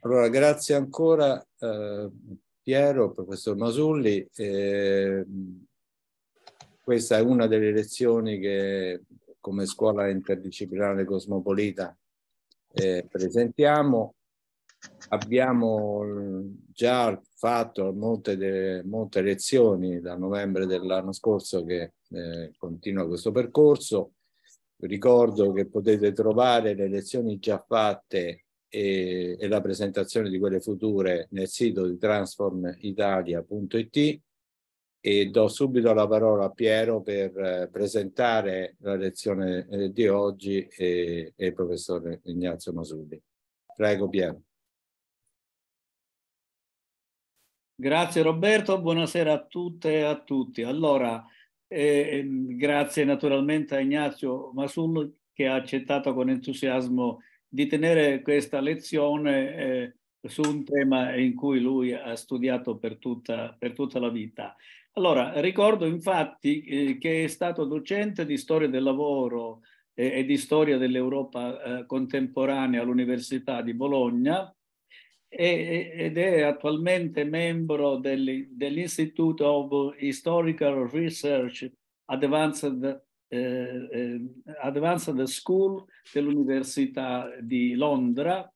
Allora, grazie ancora eh, Piero, professor Masulli. Eh, questa è una delle lezioni che come scuola interdisciplinare cosmopolita eh, presentiamo. Abbiamo mm, già fatto molte, de, molte lezioni da novembre dell'anno scorso che eh, continua questo percorso. Ricordo che potete trovare le lezioni già fatte e, e la presentazione di quelle future nel sito di transformitalia.it e do subito la parola a Piero per eh, presentare la lezione eh, di oggi e, e il professore Ignazio Masulli. Prego Piero. Grazie Roberto, buonasera a tutte e a tutti. Allora, eh, ehm, grazie naturalmente a Ignazio Masulli che ha accettato con entusiasmo di tenere questa lezione eh, su un tema in cui lui ha studiato per tutta, per tutta la vita. Allora, ricordo infatti eh, che è stato docente di storia del lavoro eh, e di storia dell'Europa eh, contemporanea all'Università di Bologna e, ed è attualmente membro dell'Institute of Historical Research Advanced eh, eh, Advanced School dell'Università di Londra,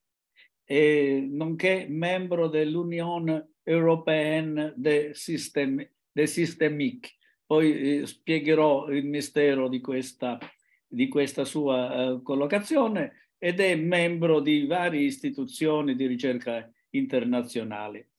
e nonché membro dell'Unione Européenne des System, de Systemiques. Poi eh, spiegherò il mistero di questa, di questa sua eh, collocazione ed è membro di varie istituzioni di ricerca internazionale.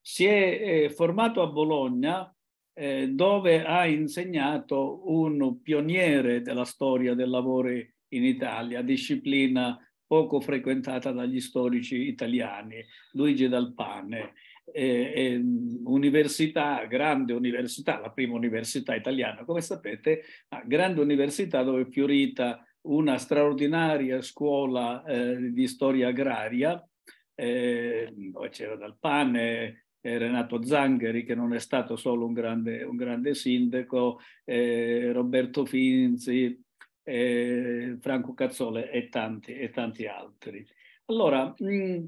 Si è eh, formato a Bologna eh, dove ha insegnato un pioniere della storia del lavoro in Italia, disciplina poco frequentata dagli storici italiani, Luigi Dalpane. Eh, eh, università, grande università, la prima università italiana, come sapete, grande università dove è fiorita una straordinaria scuola eh, di storia agraria, eh, dove c'era Dalpane, eh, Renato Zangheri, che non è stato solo un grande, un grande sindaco, eh, Roberto Finzi, eh, Franco Cazzole e tanti, e tanti altri. Allora, mh, mm,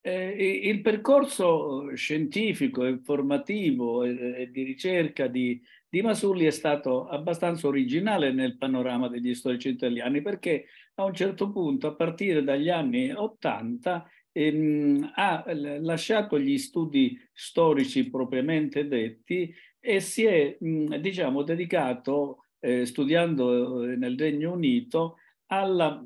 eh, il percorso scientifico, informativo e, e di ricerca di, di Masulli è stato abbastanza originale nel panorama degli storici italiani perché a un certo punto, a partire dagli anni Ottanta, ehm, ha lasciato gli studi storici propriamente detti e si è mh, diciamo, dedicato, eh, studiando eh, nel Regno Unito, alla,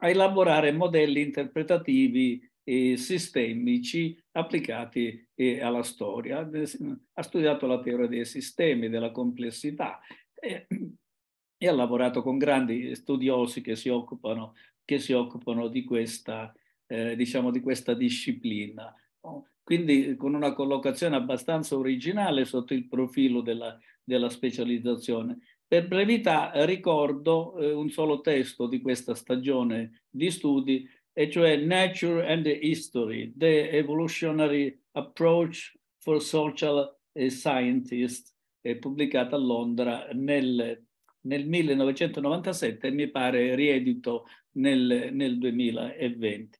a elaborare modelli interpretativi e sistemici applicati eh, alla storia. Ha studiato la teoria dei sistemi, della complessità e, e ha lavorato con grandi studiosi che si occupano, che si occupano di questa eh, diciamo, di questa disciplina. No? Quindi eh, con una collocazione abbastanza originale sotto il profilo della, della specializzazione. Per brevità ricordo eh, un solo testo di questa stagione di studi, e cioè Nature and History, The Evolutionary Approach for Social eh, Scientists, eh, pubblicata a Londra nel nel 1997 e mi pare riedito nel, nel, 2020.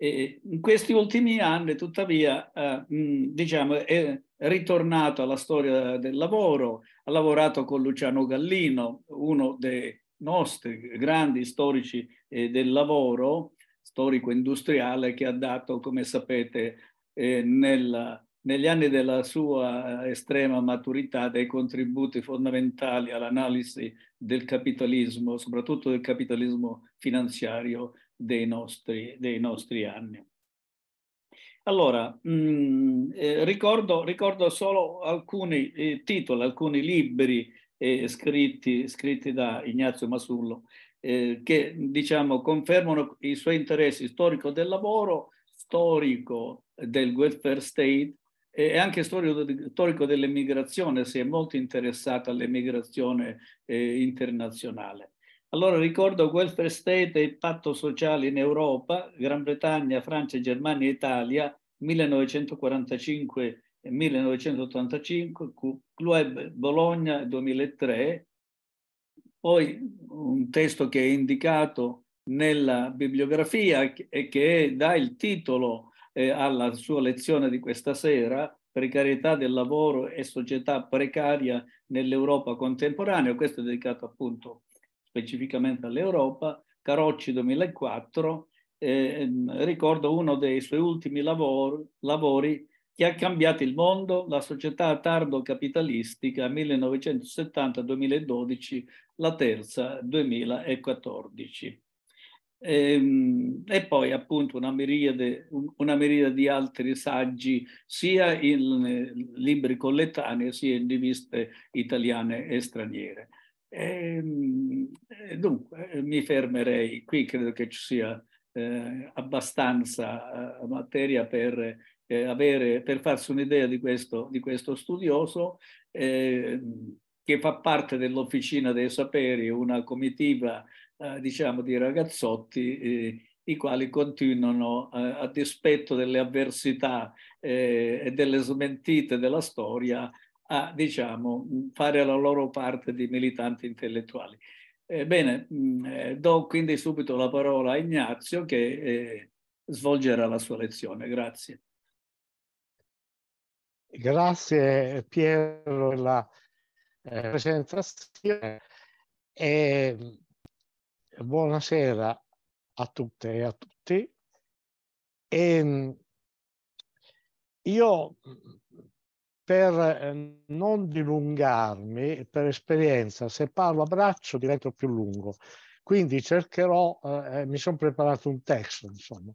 E in questi ultimi anni, tuttavia, eh, diciamo, è ritornato alla storia del lavoro, ha lavorato con Luciano Gallino, uno dei nostri grandi storici eh, del lavoro, storico industriale, che ha dato, come sapete, eh, nella, negli anni della sua estrema maturità dei contributi fondamentali all'analisi del capitalismo, soprattutto del capitalismo finanziario dei nostri, dei nostri anni. Allora, mh, mm, eh, ricordo, ricordo, solo alcuni eh, titoli, alcuni libri eh, scritti, scritti, da Ignazio Masullo, eh, che diciamo, confermano i suoi interessi storico del lavoro, storico del welfare state eh, e anche storico, storico dell'emigrazione, si è molto interessato all'emigrazione eh, internazionale. Allora ricordo welfare state e patto sociale in Europa, Gran Bretagna, Francia, Germania e Italia, 1945 e 1985, Club Bologna 2003, poi un testo che è indicato nella bibliografia e che dà il titolo eh, alla sua lezione di questa sera, precarietà del lavoro e società precaria nell'Europa contemporanea, questo è dedicato appunto specificamente all'Europa, Carocci 2004, eh, ricordo uno dei suoi ultimi lavori, lavori che ha cambiato il mondo, la società tardo-capitalistica 1970-2012, la terza 2014. E, ehm, e, poi appunto una miriade, una miriade, di altri saggi, sia in eh, libri collettanei sia in riviste italiane e straniere. E, ehm, eh, dunque, eh, mi fermerei qui, credo che ci sia eh, abbastanza eh, materia per, eh, avere, per farsi un'idea di questo, di questo studioso ehm, che fa parte dell'Officina dei Saperi, una comitiva eh, diciamo di ragazzotti i quali continuano a dispetto delle avversità e delle smentite della storia a diciamo, mm, fare la loro parte di militanti intellettuali. Eh, bene, mh, mm, eh, do quindi subito la parola a Ignazio che eh, svolgerà la sua lezione. Grazie. Grazie Piero per la eh, presentazione e buonasera a tutte e a tutti. E, ehm, io per eh, non dilungarmi, per esperienza, se parlo a braccio divento più lungo. Quindi cercherò, eh, eh mi sono preparato un testo, insomma.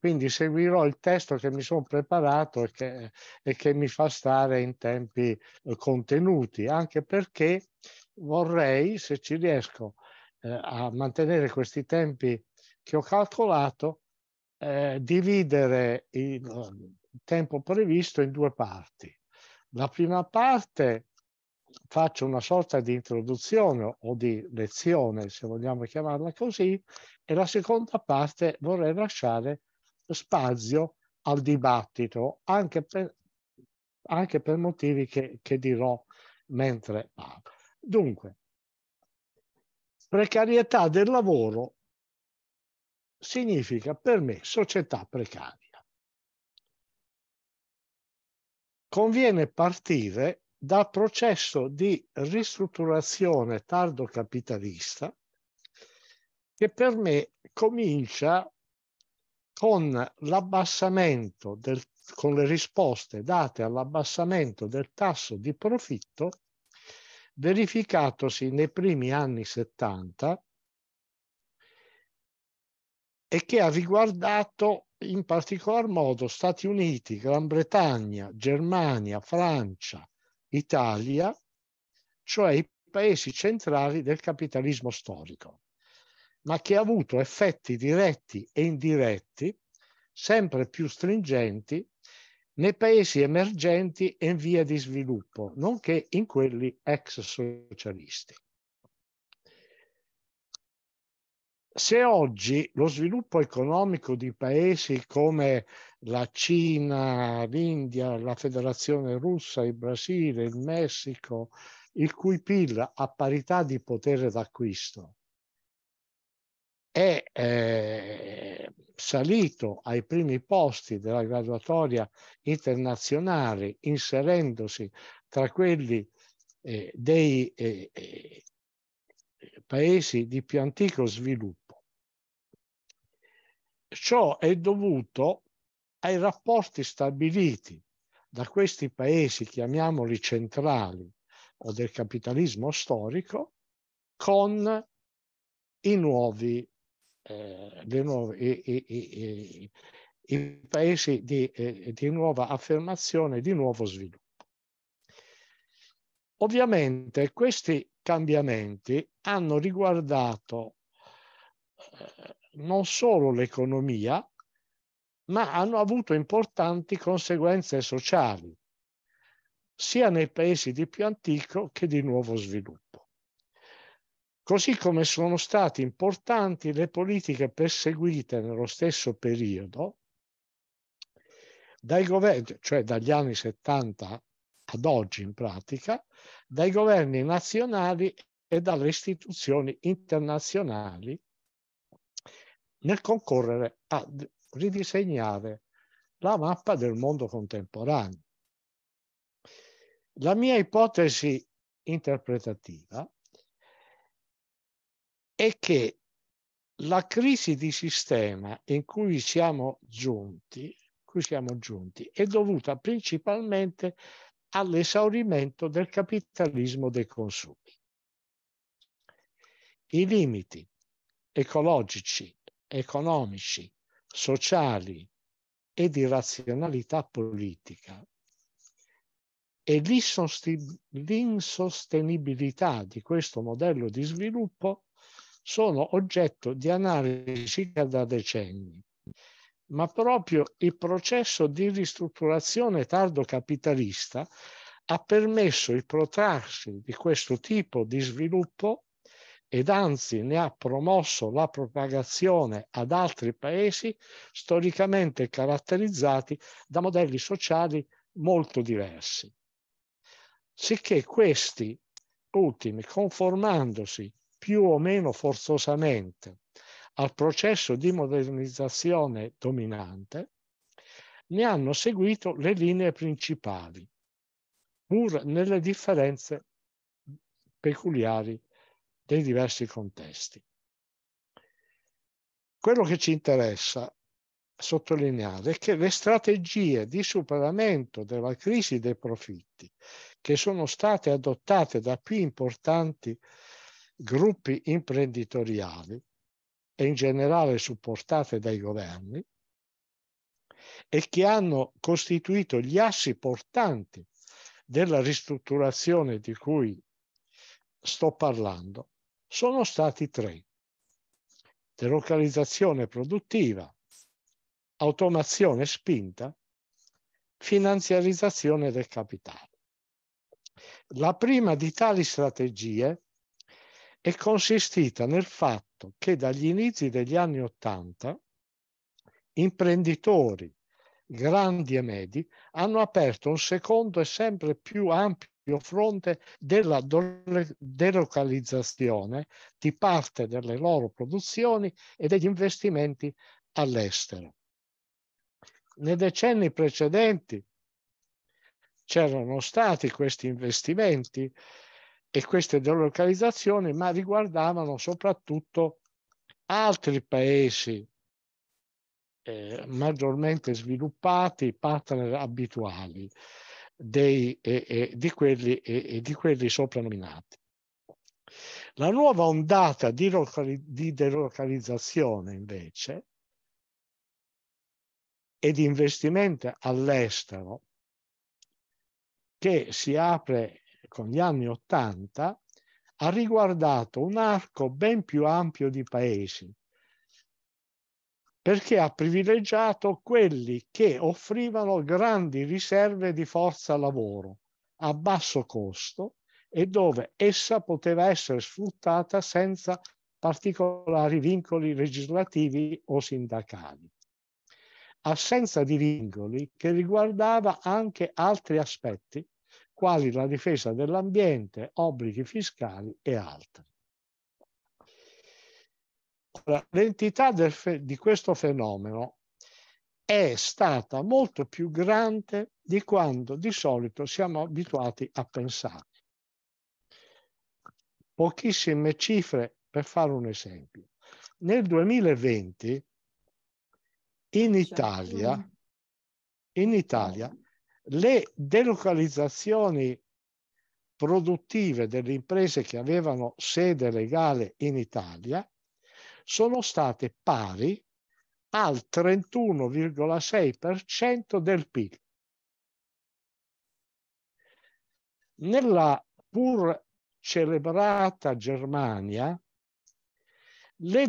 Quindi seguirò il testo che mi sono preparato e che, eh, e che, mi fa stare in tempi contenuti, anche perché vorrei, se ci riesco, eh, a mantenere questi tempi che ho calcolato, eh, dividere il tempo previsto in due parti la prima parte faccio una sorta di introduzione o di lezione, se vogliamo chiamarla così, e la seconda parte vorrei lasciare spazio al dibattito, anche per, anche per motivi che, che dirò mentre parlo. Dunque, precarietà del lavoro significa per me società precaria. conviene partire dal processo di ristrutturazione tardo-capitalista che per me comincia con l'abbassamento del, con le risposte date all'abbassamento del tasso di profitto verificatosi nei primi anni 70 e che ha riguardato in particolar modo Stati Uniti, Gran Bretagna, Germania, Francia, Italia, cioè i paesi centrali del capitalismo storico, ma che ha avuto effetti diretti e indiretti sempre più stringenti nei paesi emergenti e in via di sviluppo, nonché in quelli ex socialisti. Se oggi lo sviluppo economico di paesi come la Cina, l'India, la Federazione Russa, il Brasile, il Messico, il cui PIL a parità di potere d'acquisto è eh, salito ai primi posti della graduatoria internazionale, inserendosi tra quelli eh, dei eh, eh paesi di più antico sviluppo, Ciò è dovuto ai rapporti stabiliti da questi paesi, chiamiamoli centrali, o eh, del capitalismo storico, con i nuovi, eh, nuove, i, i, i, i, paesi di, eh, di nuova affermazione, di nuovo sviluppo. Ovviamente questi cambiamenti hanno riguardato eh, non solo l'economia, ma hanno avuto importanti conseguenze sociali, sia nei paesi di più antico che di nuovo sviluppo. Così come sono state importanti le politiche perseguite nello stesso periodo dai governi, cioè dagli anni 70 ad oggi in pratica, dai governi nazionali e dalle istituzioni internazionali nel concorrere a ridisegnare la mappa del mondo contemporaneo. La mia ipotesi interpretativa è che la crisi di sistema in cui siamo giunti, cui siamo giunti è dovuta principalmente all'esaurimento del capitalismo dei consumi. I limiti ecologici economici, sociali e di razionalità politica. E l'insostenibilità di questo modello di sviluppo sono oggetto di analisi da decenni. Ma proprio il processo di ristrutturazione tardo-capitalista ha permesso il protrarsi di questo tipo di sviluppo ed anzi ne ha promosso la propagazione ad altri paesi storicamente caratterizzati da modelli sociali molto diversi. Sicché questi ultimi, conformandosi più o meno forzosamente al processo di modernizzazione dominante, ne hanno seguito le linee principali, pur nelle differenze peculiari dei diversi contesti. Quello che ci interessa sottolineare è che le strategie di superamento della crisi dei profitti che sono state adottate da più importanti gruppi imprenditoriali e in generale supportate dai governi e che hanno costituito gli assi portanti della ristrutturazione di cui sto parlando, sono stati tre. Delocalizzazione produttiva, automazione spinta, finanziarizzazione del capitale. La prima di tali strategie è consistita nel fatto che dagli inizi degli anni Ottanta imprenditori grandi e medi hanno aperto un secondo e sempre più ampio fronte della delocalizzazione di parte delle loro produzioni e degli investimenti all'estero. Nei decenni precedenti c'erano stati questi investimenti e queste delocalizzazioni, ma riguardavano soprattutto altri paesi eh, maggiormente sviluppati, partner abituali dei, eh, eh, di, quelli, eh, di, quelli, soprannominati. La nuova ondata di, locali, di delocalizzazione invece e di investimento all'estero che si apre con gli anni Ottanta ha riguardato un arco ben più ampio di paesi, perché ha privilegiato quelli che offrivano grandi riserve di forza lavoro a basso costo e dove essa poteva essere sfruttata senza particolari vincoli legislativi o sindacali. Assenza di vincoli che riguardava anche altri aspetti, quali la difesa dell'ambiente, obblighi fiscali e altri. Ora, l'entità fe- di questo fenomeno è stata molto più grande di quanto di solito siamo abituati a pensare. Pochissime cifre per fare un esempio. Nel 2020 in certo. Italia, in Italia le delocalizzazioni produttive delle imprese che avevano sede legale in Italia sono state pari al 31,6% del PIL. Nella pur celebrata Germania, le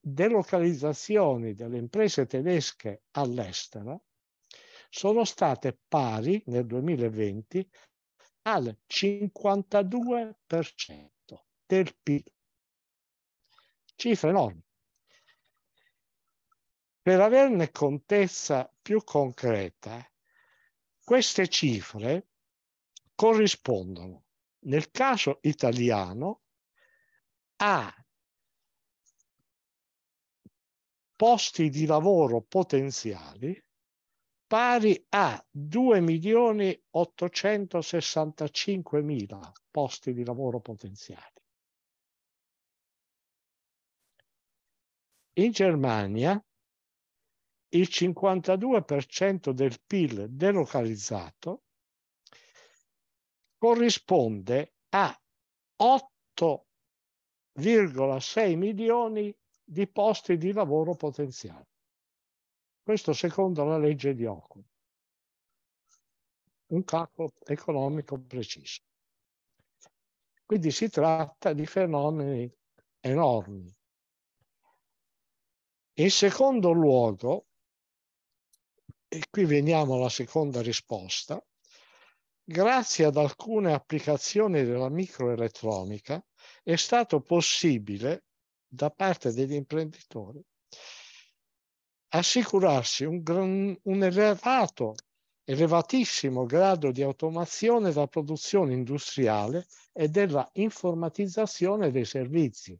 delocalizzazioni delle imprese tedesche all'estero sono state pari nel 2020 al 52% del PIL cifre enormi. Per averne contezza più concreta, queste cifre corrispondono, nel caso italiano, a posti di lavoro potenziali pari a 2.865.000 posti di lavoro potenziali. In Germania il 52% del PIL delocalizzato corrisponde a 8,6 milioni di posti di lavoro potenziali. Questo secondo la legge di Ocum, un calcolo economico preciso. Quindi si tratta di fenomeni enormi in secondo luogo, e qui veniamo alla seconda risposta, grazie ad alcune applicazioni della microelettronica è stato possibile da parte degli imprenditori assicurarsi un, gran, un elevato, elevatissimo grado di automazione della produzione industriale e della informatizzazione dei servizi.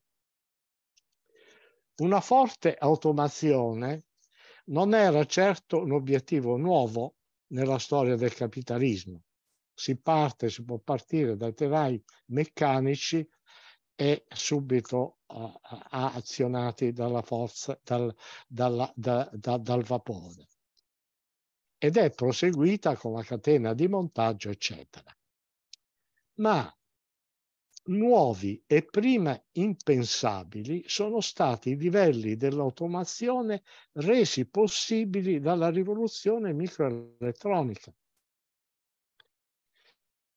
Una forte automazione non era certo un obiettivo nuovo nella storia del capitalismo. Si parte, si può partire dai telai meccanici e subito uh, azionati dalla forza, dal, dalla, da, da, dal vapore. Ed è proseguita con la catena di montaggio, eccetera. Ma nuovi e prima impensabili sono stati i livelli dell'automazione resi possibili dalla rivoluzione microelettronica.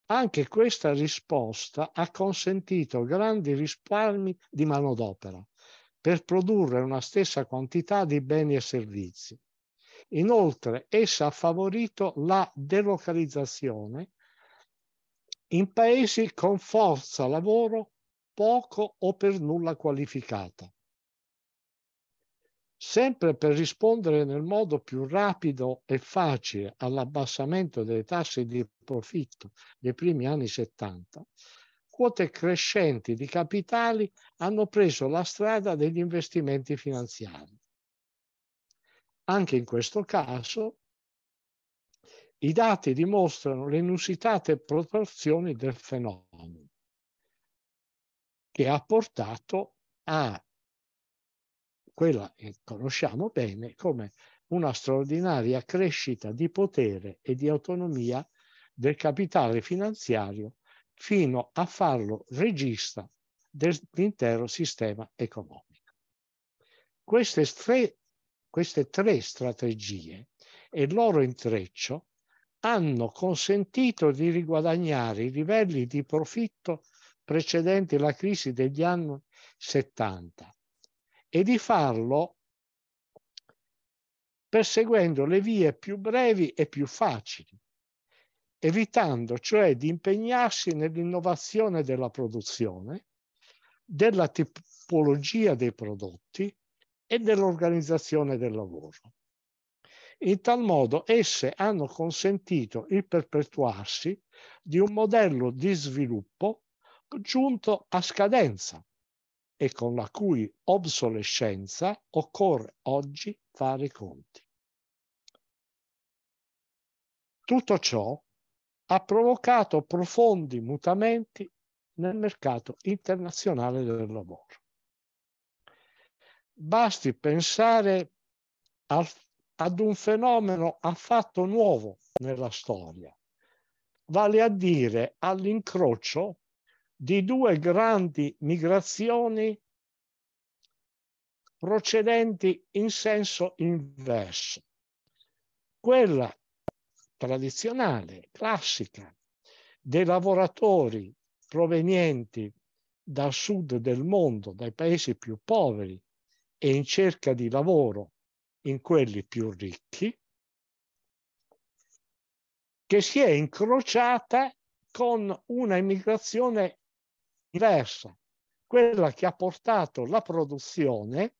Anche questa risposta ha consentito grandi risparmi di manodopera per produrre una stessa quantità di beni e servizi. Inoltre, essa ha favorito la delocalizzazione in paesi con forza lavoro poco o per nulla qualificata. Sempre per rispondere nel modo più rapido e facile all'abbassamento delle tasse di profitto dei primi anni 70, quote crescenti di capitali hanno preso la strada degli investimenti finanziari. Anche in questo caso i dati dimostrano le inusitate proporzioni del fenomeno che ha portato a quella che conosciamo bene come una straordinaria crescita di potere e di autonomia del capitale finanziario fino a farlo regista dell'intero sistema economico. Queste tre, queste tre strategie e il loro intreccio hanno consentito di riguadagnare i livelli di profitto precedenti la crisi degli anni 70 e di farlo perseguendo le vie più brevi e più facili, evitando cioè di impegnarsi nell'innovazione della produzione, della tipologia dei prodotti e dell'organizzazione del lavoro. In tal modo esse hanno consentito il perpetuarsi di un modello di sviluppo giunto a scadenza e con la cui obsolescenza occorre oggi fare i conti. Tutto ciò ha provocato profondi mutamenti nel mercato internazionale del lavoro. Basti pensare al ad un fenomeno affatto nuovo nella storia, vale a dire all'incrocio di due grandi migrazioni procedenti in senso inverso. Quella tradizionale, classica, dei lavoratori provenienti dal sud del mondo, dai paesi più poveri e in cerca di lavoro in quelli più ricchi, che si è incrociata con una immigrazione diversa, quella che ha portato la produzione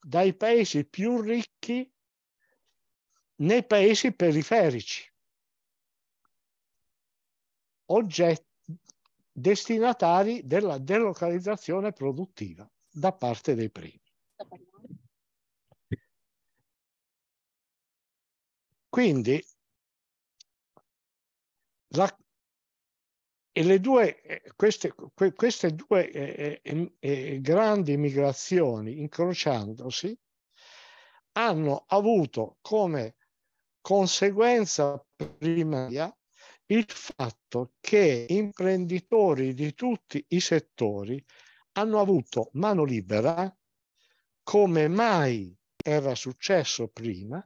dai paesi più ricchi nei paesi periferici, oggetti destinatari della delocalizzazione produttiva da parte dei primi. Quindi la, e le due, eh, queste, queste due eh, eh, eh, grandi migrazioni incrociandosi hanno avuto come conseguenza primaria il fatto che imprenditori di tutti i settori hanno avuto mano libera come mai era successo prima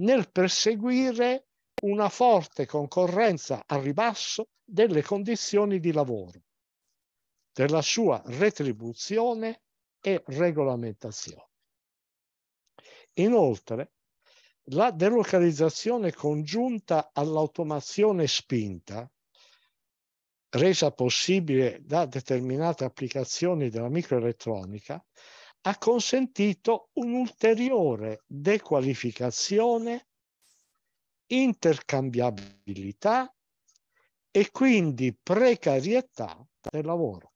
nel perseguire una forte concorrenza a ribasso delle condizioni di lavoro, della sua retribuzione e regolamentazione. Inoltre, la delocalizzazione congiunta all'automazione spinta, resa possibile da determinate applicazioni della microelettronica, ha consentito un'ulteriore dequalificazione, intercambiabilità e quindi precarietà del lavoro.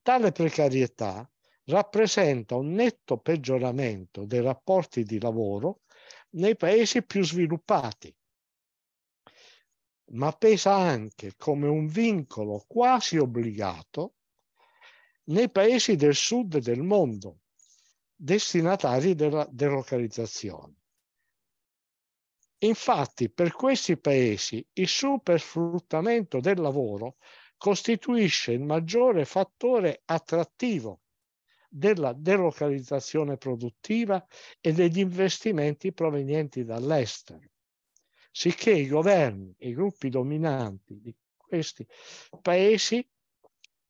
Tale precarietà rappresenta un netto peggioramento dei rapporti di lavoro nei paesi più sviluppati, ma pesa anche come un vincolo quasi obbligato nei paesi del sud del mondo, destinatari della delocalizzazione. Infatti, per questi paesi il supersfruttamento del lavoro costituisce il maggiore fattore attrattivo della delocalizzazione produttiva e degli investimenti provenienti dall'estero, sicché i governi e i gruppi dominanti di questi paesi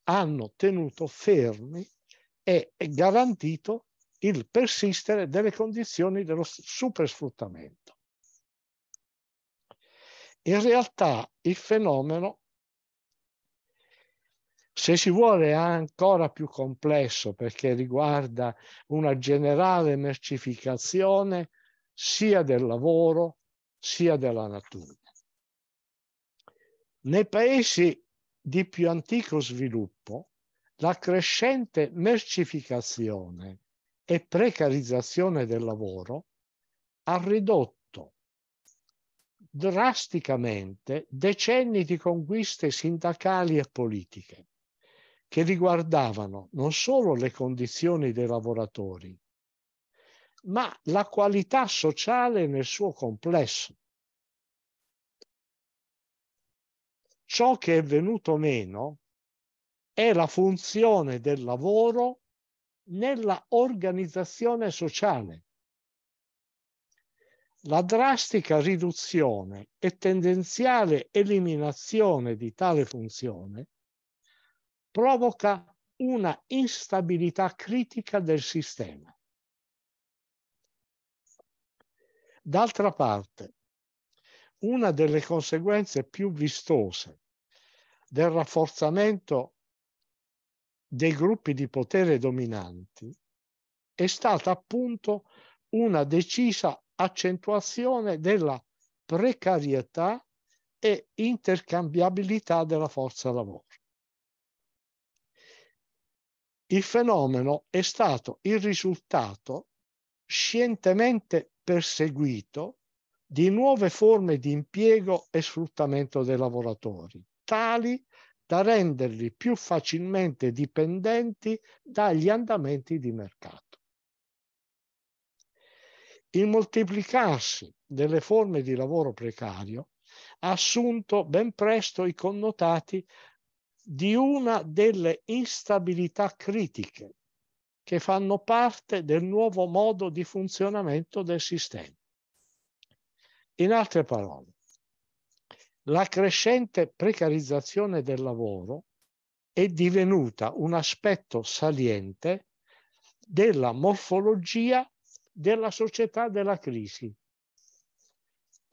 hanno tenuto fermi e garantito il persistere delle condizioni dello supersfruttamento. In realtà il fenomeno, se si vuole, è ancora più complesso perché riguarda una generale mercificazione sia del lavoro sia della natura. Nei paesi di più antico sviluppo, la crescente mercificazione e precarizzazione del lavoro ha ridotto drasticamente decenni di conquiste sindacali e politiche che riguardavano non solo le condizioni dei lavoratori, ma la qualità sociale nel suo complesso. ciò che è venuto meno è la funzione del lavoro nella organizzazione sociale. La drastica riduzione e tendenziale eliminazione di tale funzione provoca una instabilità critica del sistema. D'altra parte, una delle conseguenze più vistose del rafforzamento dei gruppi di potere dominanti è stata appunto una decisa accentuazione della precarietà e intercambiabilità della forza lavoro. Il fenomeno è stato il risultato scientemente perseguito di nuove forme di impiego e sfruttamento dei lavoratori, tali da renderli più facilmente dipendenti dagli andamenti di mercato. Il moltiplicarsi delle forme di lavoro precario ha assunto ben presto i connotati di una delle instabilità critiche che fanno parte del nuovo modo di funzionamento del sistema. In altre parole, la crescente precarizzazione del lavoro è divenuta un aspetto saliente della morfologia della società della crisi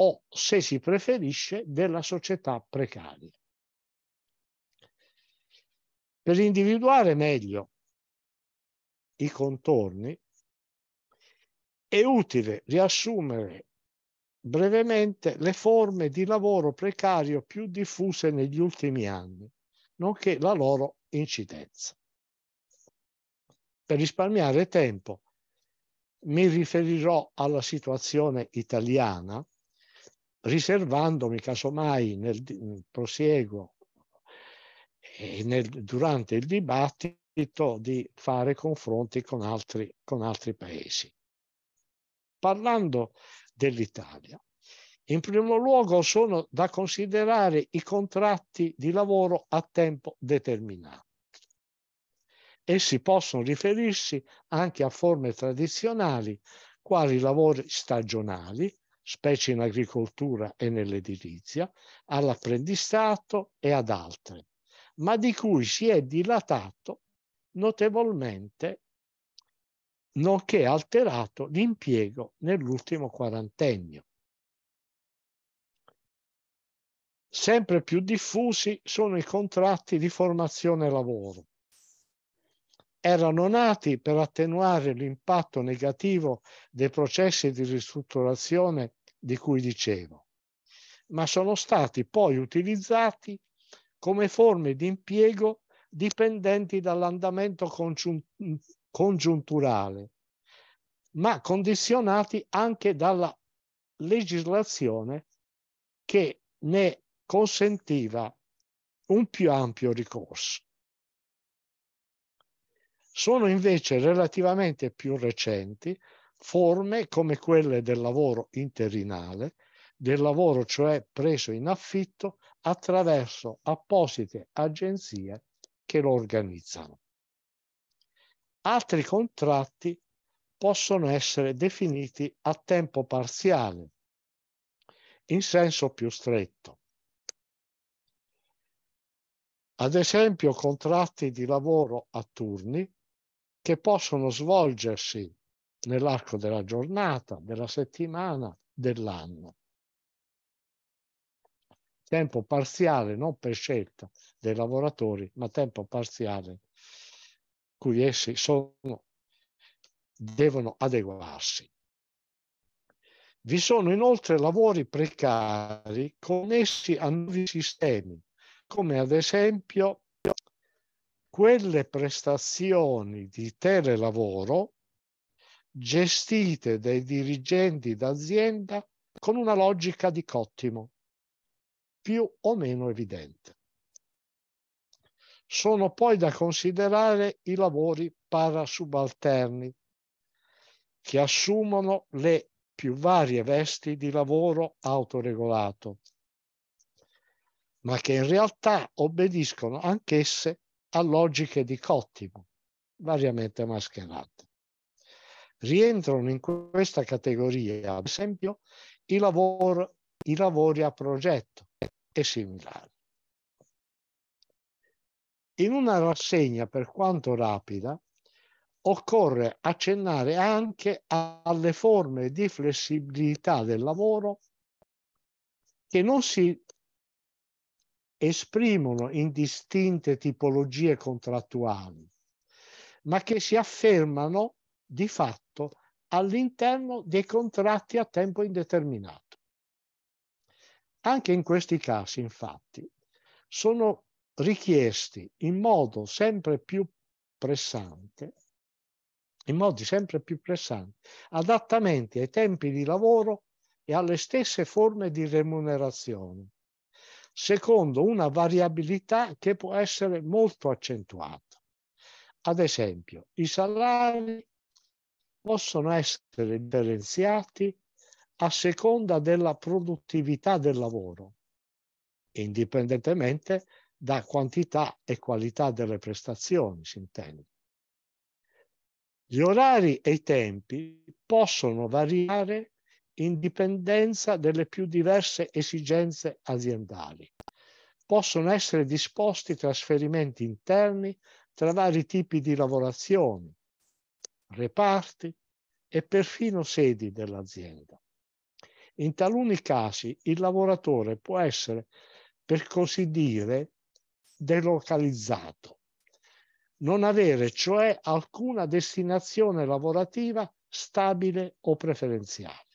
o, se si preferisce, della società precaria. Per individuare meglio i contorni è utile riassumere brevemente le forme di lavoro precario più diffuse negli ultimi anni, nonché la loro incidenza. Per risparmiare tempo mi riferirò alla situazione italiana, riservandomi casomai nel prosieguo e nel, durante il dibattito di fare confronti con altri, con altri paesi. Parlando dell'Italia. In primo luogo sono da considerare i contratti di lavoro a tempo determinato. Essi possono riferirsi anche a forme tradizionali, quali lavori stagionali, specie in agricoltura e nell'edilizia, all'apprendistato e ad altre, ma di cui si è dilatato notevolmente nonché alterato l'impiego nell'ultimo quarantennio. Sempre più diffusi sono i contratti di formazione lavoro. Erano nati per attenuare l'impatto negativo dei processi di ristrutturazione di cui dicevo, ma sono stati poi utilizzati come forme di impiego dipendenti dall'andamento congiunturale congiunturali, ma condizionati anche dalla legislazione che ne consentiva un più ampio ricorso. Sono invece relativamente più recenti forme come quelle del lavoro interinale, del lavoro cioè preso in affitto attraverso apposite agenzie che lo organizzano altri contratti possono essere definiti a tempo parziale, in senso più stretto. Ad esempio contratti di lavoro a turni che possono svolgersi nell'arco della giornata, della settimana, dell'anno. Tempo parziale non per scelta dei lavoratori, ma tempo parziale cui essi sono, devono adeguarsi. Vi sono inoltre lavori precari connessi a nuovi sistemi, come ad esempio quelle prestazioni di telelavoro gestite dai dirigenti d'azienda con una logica di cottimo, più o meno evidente. Sono poi da considerare i lavori parasubalterni, che assumono le più varie vesti di lavoro autoregolato, ma che in realtà obbediscono anch'esse a logiche di cottimo, variamente mascherate. Rientrano in questa categoria, ad esempio, i, lavor, i lavori a progetto e similari. In una rassegna, per quanto rapida, occorre accennare anche alle forme di flessibilità del lavoro che non si esprimono in distinte tipologie contrattuali, ma che si affermano di fatto all'interno dei contratti a tempo indeterminato. Anche in questi casi, infatti, sono richiesti in modo sempre più pressante, in modi sempre più pressanti, adattamenti ai tempi di lavoro e alle stesse forme di remunerazione, secondo una variabilità che può essere molto accentuata. Ad esempio, i salari possono essere differenziati a seconda della produttività del lavoro, indipendentemente da quantità e qualità delle prestazioni, si intende. Gli orari e i tempi possono variare in dipendenza delle più diverse esigenze aziendali. Possono essere disposti trasferimenti interni tra vari tipi di lavorazioni, reparti e perfino sedi dell'azienda. In taluni casi il lavoratore può essere, per così dire, delocalizzato. Non avere cioè alcuna destinazione lavorativa stabile o preferenziale.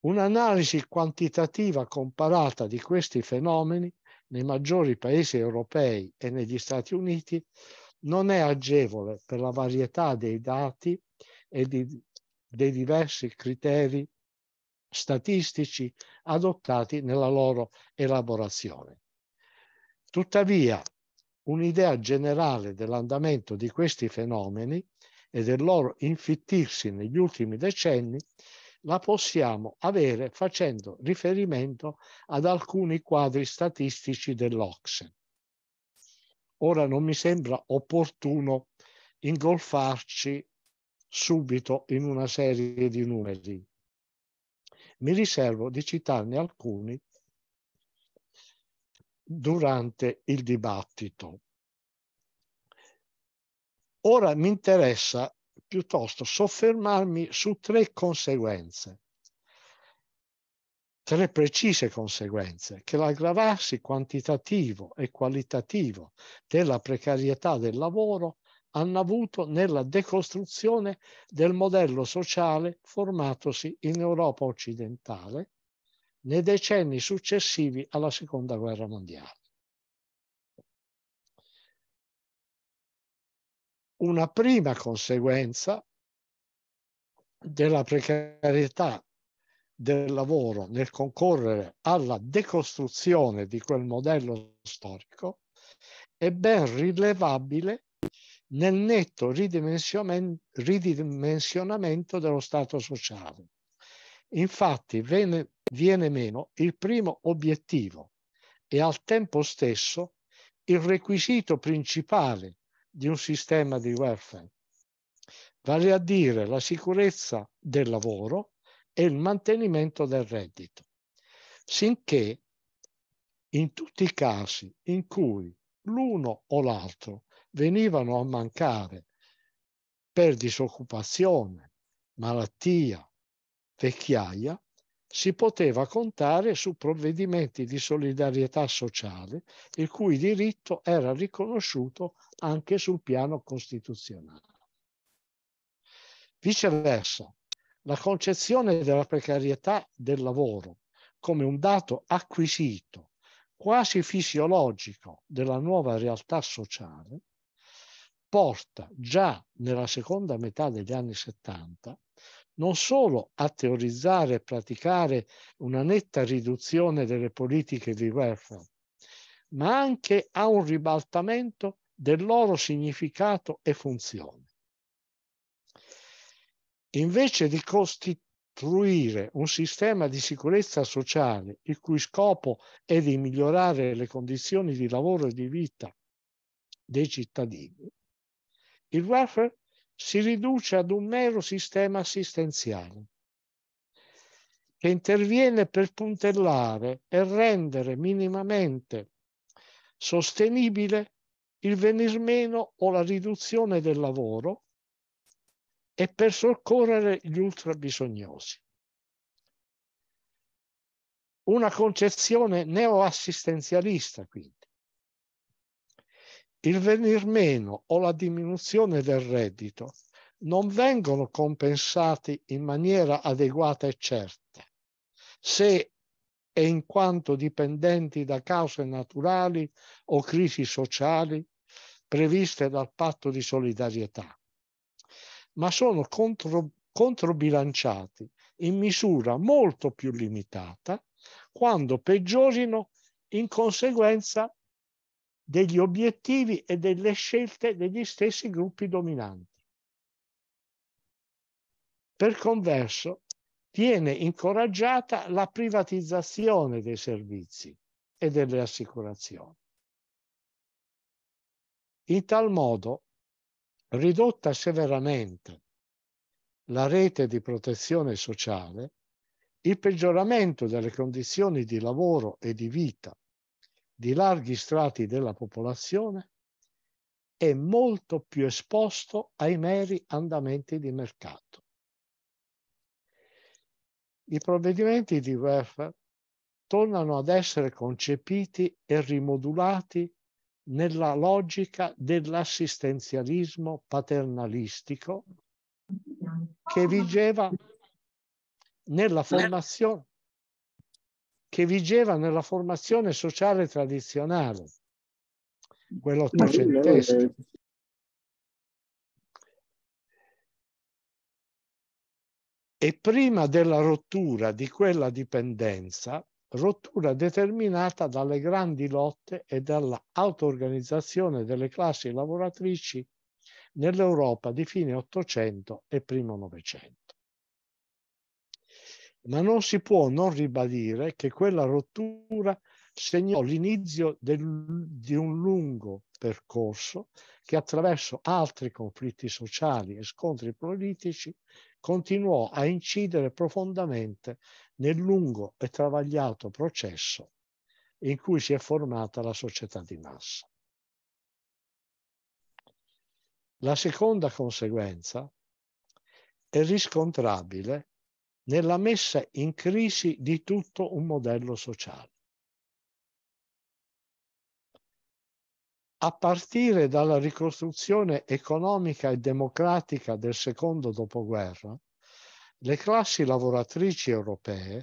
Un'analisi quantitativa comparata di questi fenomeni nei maggiori paesi europei e negli Stati Uniti non è agevole per la varietà dei dati e di, dei diversi criteri statistici adottati nella loro elaborazione. Tuttavia, un'idea generale dell'andamento di questi fenomeni e del loro infittirsi negli ultimi decenni la possiamo avere facendo riferimento ad alcuni quadri statistici dell'Ocse. Ora non mi sembra opportuno ingolfarci subito in una serie di numeri. Mi riservo di citarne alcuni durante il dibattito. Ora mi interessa piuttosto soffermarmi su tre conseguenze, tre precise conseguenze, che l'aggravarsi quantitativo e qualitativo della precarietà del lavoro hanno avuto nella decostruzione del modello sociale formatosi in Europa occidentale nei decenni successivi alla Seconda Guerra Mondiale. Una prima conseguenza della precarietà del lavoro nel concorrere alla decostruzione di quel modello storico è ben rilevabile nel netto ridimensionamento dello Stato sociale, Infatti viene, viene meno il primo obiettivo e al tempo stesso il requisito principale di un sistema di welfare, vale a dire la sicurezza del lavoro e il mantenimento del reddito, sinché in tutti i casi in cui l'uno o l'altro venivano a mancare per disoccupazione, malattia, vecchiaia, si poteva contare su provvedimenti di solidarietà sociale, il cui diritto era riconosciuto anche sul piano costituzionale. Viceversa, la concezione della precarietà del lavoro come un dato acquisito, quasi fisiologico della nuova realtà sociale, porta già nella seconda metà degli anni 70 non solo a teorizzare e praticare una netta riduzione delle politiche di welfare, ma anche a un ribaltamento del loro significato e funzione. Invece di costituire un sistema di sicurezza sociale il cui scopo è di migliorare le condizioni di lavoro e di vita dei cittadini, il welfare si riduce ad un mero sistema assistenziale che interviene per puntellare e rendere minimamente sostenibile il venir meno o la riduzione del lavoro e per soccorrere gli ultra bisognosi. Una concezione neoassistenzialista, quindi, il venir meno o la diminuzione del reddito non vengono compensati in maniera adeguata e certa. Se e in quanto dipendenti da cause naturali o crisi sociali previste dal patto di solidarietà, ma sono contro, controbilanciati in misura molto più limitata quando peggiorino in conseguenza degli obiettivi e delle scelte degli stessi gruppi dominanti. Per converso, viene incoraggiata la privatizzazione dei servizi e delle assicurazioni. In tal modo, ridotta severamente la rete di protezione sociale, il peggioramento delle condizioni di lavoro e di vita di larghi strati della popolazione è molto più esposto ai meri andamenti di mercato. I provvedimenti di welfare tornano ad essere concepiti e rimodulati nella logica dell'assistenzialismo paternalistico che vigeva nella formazione, che vigeva nella formazione sociale tradizionale, quella ottocentesca. Eh, e prima della rottura di quella dipendenza, rottura determinata dalle grandi lotte e dall'autoorganizzazione delle classi lavoratrici nell'Europa di fine Ottocento e primo Novecento ma non si può non ribadire che quella rottura segnò l'inizio del, di un lungo percorso che attraverso altri conflitti sociali e scontri politici continuò a incidere profondamente nel lungo e travagliato processo in cui si è formata la società di massa. La seconda conseguenza è riscontrabile nella messa in crisi di tutto un modello sociale. A partire dalla ricostruzione economica e democratica del secondo dopoguerra, le classi lavoratrici europee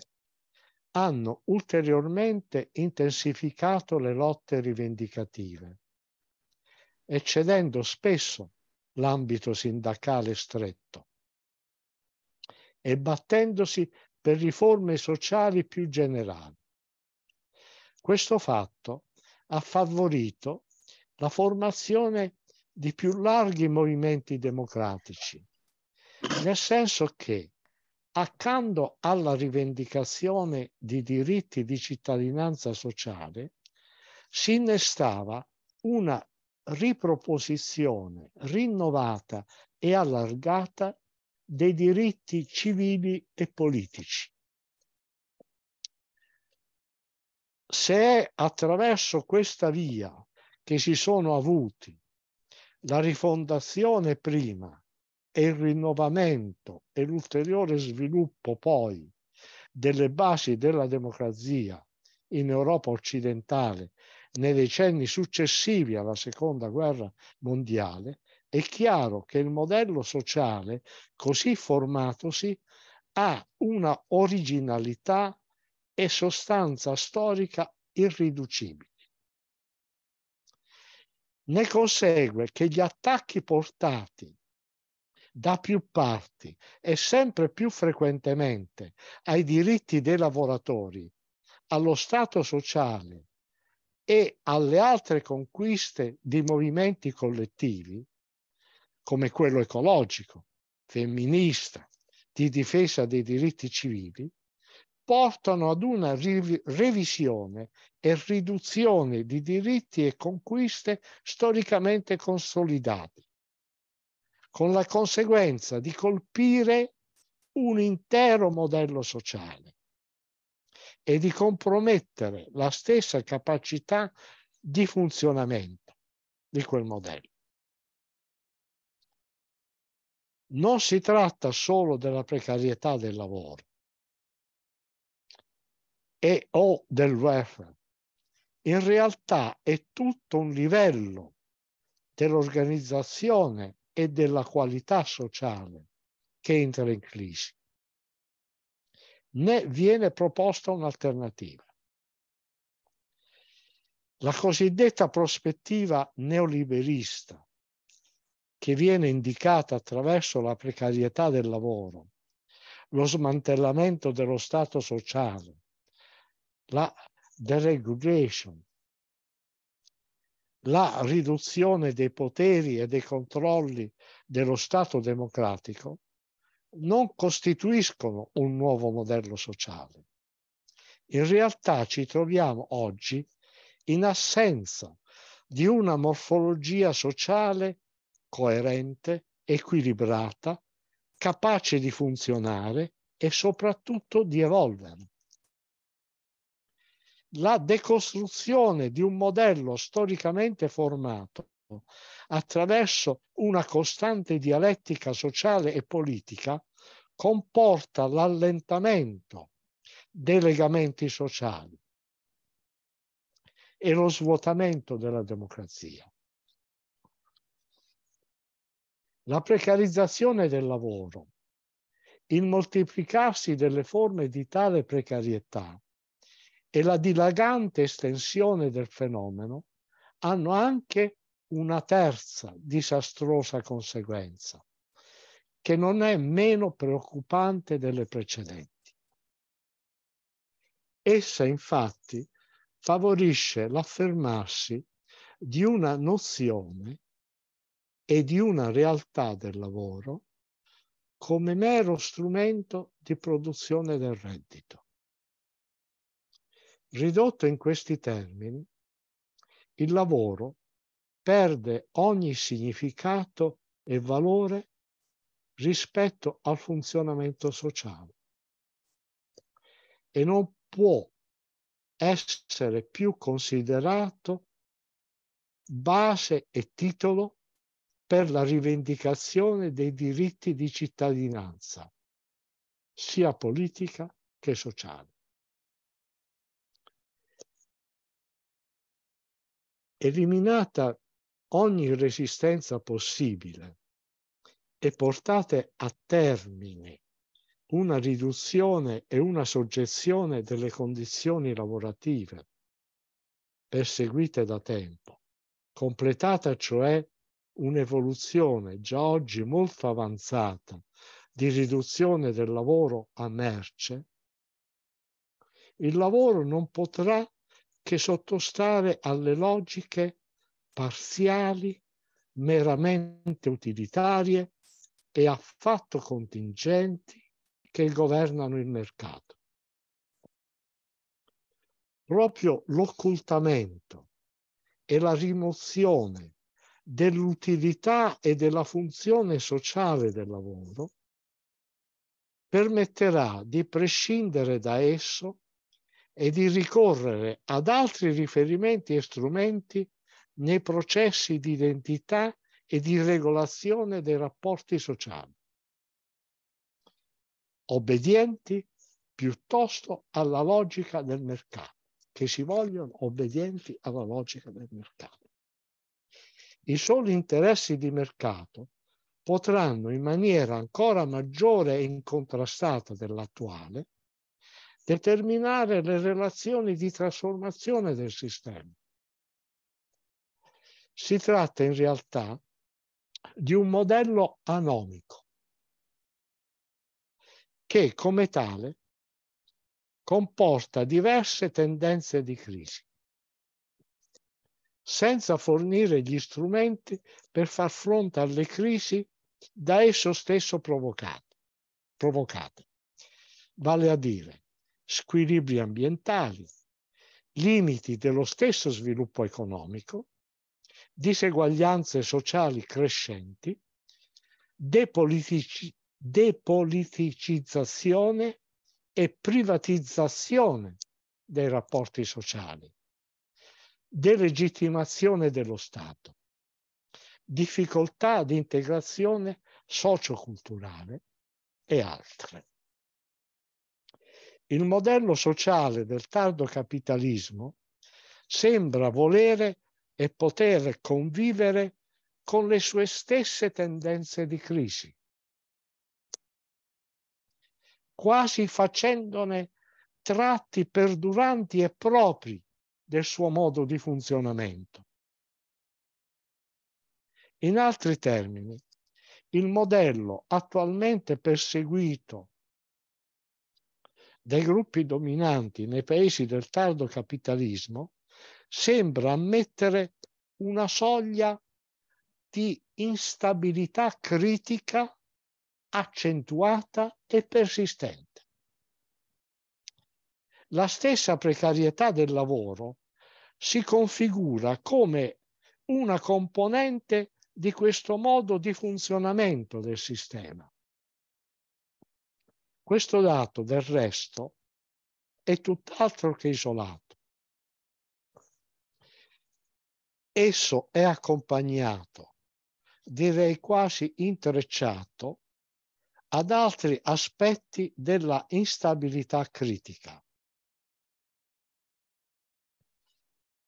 hanno ulteriormente intensificato le lotte rivendicative, eccedendo spesso l'ambito sindacale stretto e battendosi per riforme sociali più generali. Questo fatto ha favorito la formazione di più larghi movimenti democratici, nel senso che accanto alla rivendicazione di diritti di cittadinanza sociale si innestava una riproposizione rinnovata e allargata dei diritti civili e politici. Se è attraverso questa via che si sono avuti la rifondazione prima e il rinnovamento e l'ulteriore sviluppo poi delle basi della democrazia in Europa occidentale nei decenni successivi alla seconda guerra mondiale, è chiaro che il modello sociale così formatosi ha una originalità e sostanza storica irriducibili. Ne consegue che gli attacchi portati da più parti e sempre più frequentemente ai diritti dei lavoratori, allo Stato sociale e alle altre conquiste di movimenti collettivi come quello ecologico, femminista, di difesa dei diritti civili, portano ad una revisione e riduzione di diritti e conquiste storicamente consolidati, con la conseguenza di colpire un intero modello sociale e di compromettere la stessa capacità di funzionamento di quel modello. non si tratta solo della precarietà del lavoro e o del welfare. In realtà è tutto un livello dell'organizzazione e della qualità sociale che entra in crisi. Ne viene proposta un'alternativa. La cosiddetta prospettiva neoliberista che viene indicata attraverso la precarietà del lavoro, lo smantellamento dello Stato sociale, la deregulation, la riduzione dei poteri e dei controlli dello Stato democratico, non costituiscono un nuovo modello sociale. In realtà ci troviamo oggi in assenza di una morfologia sociale coerente, equilibrata, capace di funzionare e soprattutto di evolvere. La decostruzione di un modello storicamente formato attraverso una costante dialettica sociale e politica comporta l'allentamento dei legamenti sociali e lo svuotamento della democrazia. La precarizzazione del lavoro, il moltiplicarsi delle forme di tale precarietà e la dilagante estensione del fenomeno hanno anche una terza disastrosa conseguenza, che non è meno preoccupante delle precedenti. Essa infatti favorisce l'affermarsi di una nozione e di una realtà del lavoro come mero strumento di produzione del reddito. Ridotto in questi termini, il lavoro perde ogni significato e valore rispetto al funzionamento sociale e non può essere più considerato base e titolo per la rivendicazione dei diritti di cittadinanza, sia politica che sociale. Eliminata ogni resistenza possibile e portate a termine una riduzione e una soggezione delle condizioni lavorative perseguite da tempo, completata cioè un'evoluzione già oggi molto avanzata di riduzione del lavoro a merce, il lavoro non potrà che sottostare alle logiche parziali, meramente utilitarie e affatto contingenti che governano il mercato. Proprio l'occultamento e la rimozione dell'utilità e della funzione sociale del lavoro permetterà di prescindere da esso e di ricorrere ad altri riferimenti e strumenti nei processi di identità e di regolazione dei rapporti sociali, obbedienti piuttosto alla logica del mercato, che si vogliono obbedienti alla logica del mercato i soli interessi di mercato potranno in maniera ancora maggiore e incontrastata dell'attuale determinare le relazioni di trasformazione del sistema. Si tratta in realtà di un modello anomico che come tale comporta diverse tendenze di crisi senza fornire gli strumenti per far fronte alle crisi da esso stesso provocate. provocate. Vale a dire squilibri ambientali, limiti dello stesso sviluppo economico, diseguaglianze sociali crescenti, depolitici, depoliticizzazione e privatizzazione dei rapporti sociali, delegittimazione dello Stato, difficoltà di integrazione socioculturale e altre. Il modello sociale del tardo capitalismo sembra volere e poter convivere con le sue stesse tendenze di crisi, quasi facendone tratti perduranti e propri del suo modo di funzionamento. In altri termini, il modello attualmente perseguito dai gruppi dominanti nei paesi del tardo capitalismo sembra ammettere una soglia di instabilità critica accentuata e persistente. La stessa precarietà del lavoro si configura come una componente di questo modo di funzionamento del sistema. Questo dato, del resto, è tutt'altro che isolato. Esso è accompagnato, direi quasi intrecciato, ad altri aspetti della instabilità critica.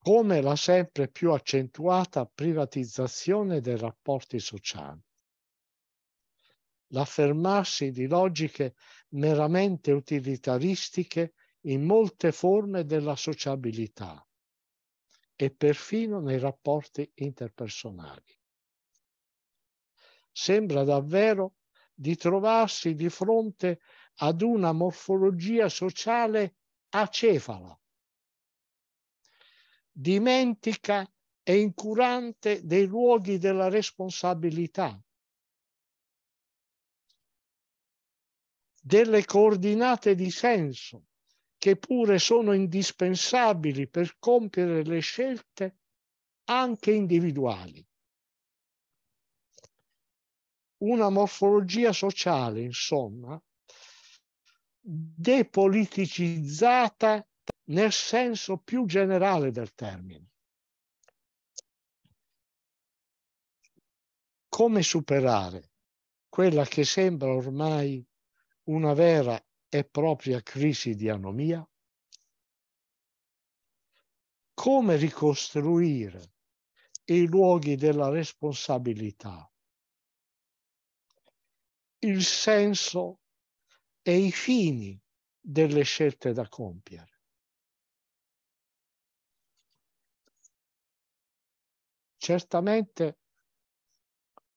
come la sempre più accentuata privatizzazione dei rapporti sociali. L'affermarsi di logiche meramente utilitaristiche in molte forme della sociabilità e perfino nei rapporti interpersonali. Sembra davvero di trovarsi di fronte ad una morfologia sociale acefala, dimentica e incurante dei luoghi della responsabilità, delle coordinate di senso, che pure sono indispensabili per compiere le scelte anche individuali. Una morfologia sociale, insomma, depoliticizzata nel senso più generale del termine. Come superare quella che sembra ormai una vera e propria crisi di anomia? Come ricostruire i luoghi della responsabilità, il senso e i fini delle scelte da compiere? certamente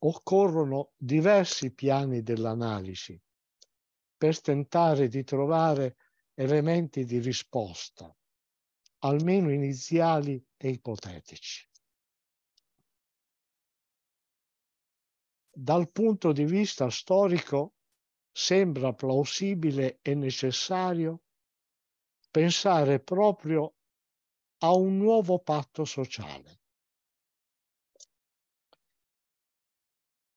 occorrono diversi piani dell'analisi per tentare di trovare elementi di risposta, almeno iniziali e ipotetici. Dal punto di vista storico sembra plausibile e necessario pensare proprio a un nuovo patto sociale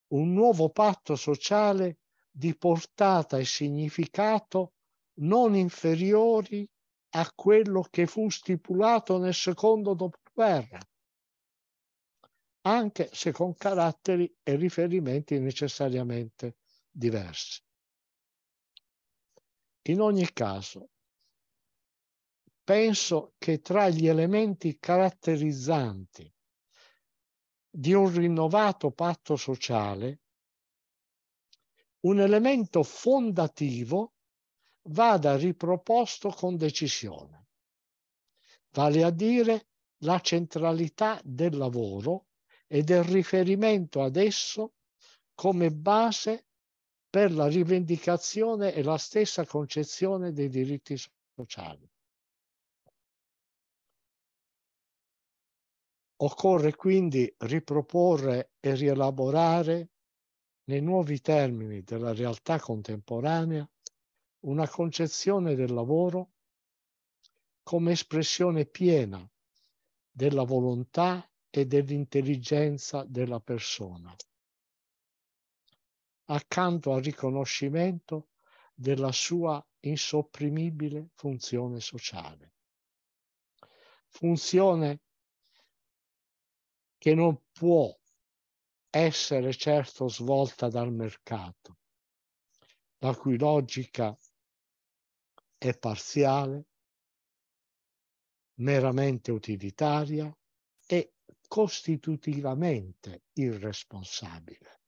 un nuovo patto sociale di portata e significato non inferiori a quello che fu stipulato nel secondo dopoguerra, anche se con caratteri e riferimenti necessariamente diversi. In ogni caso, penso che tra gli elementi caratterizzanti di un rinnovato patto sociale, un elemento fondativo vada riproposto con decisione, vale a dire la centralità del lavoro e del riferimento ad esso come base per la rivendicazione e la stessa concezione dei diritti sociali. Occorre quindi riproporre e rielaborare nei nuovi termini della realtà contemporanea una concezione del lavoro come espressione piena della volontà e dell'intelligenza della persona, accanto al riconoscimento della sua insopprimibile funzione sociale, funzione che non può essere certo svolta dal mercato, la cui logica è parziale, meramente utilitaria e costitutivamente irresponsabile.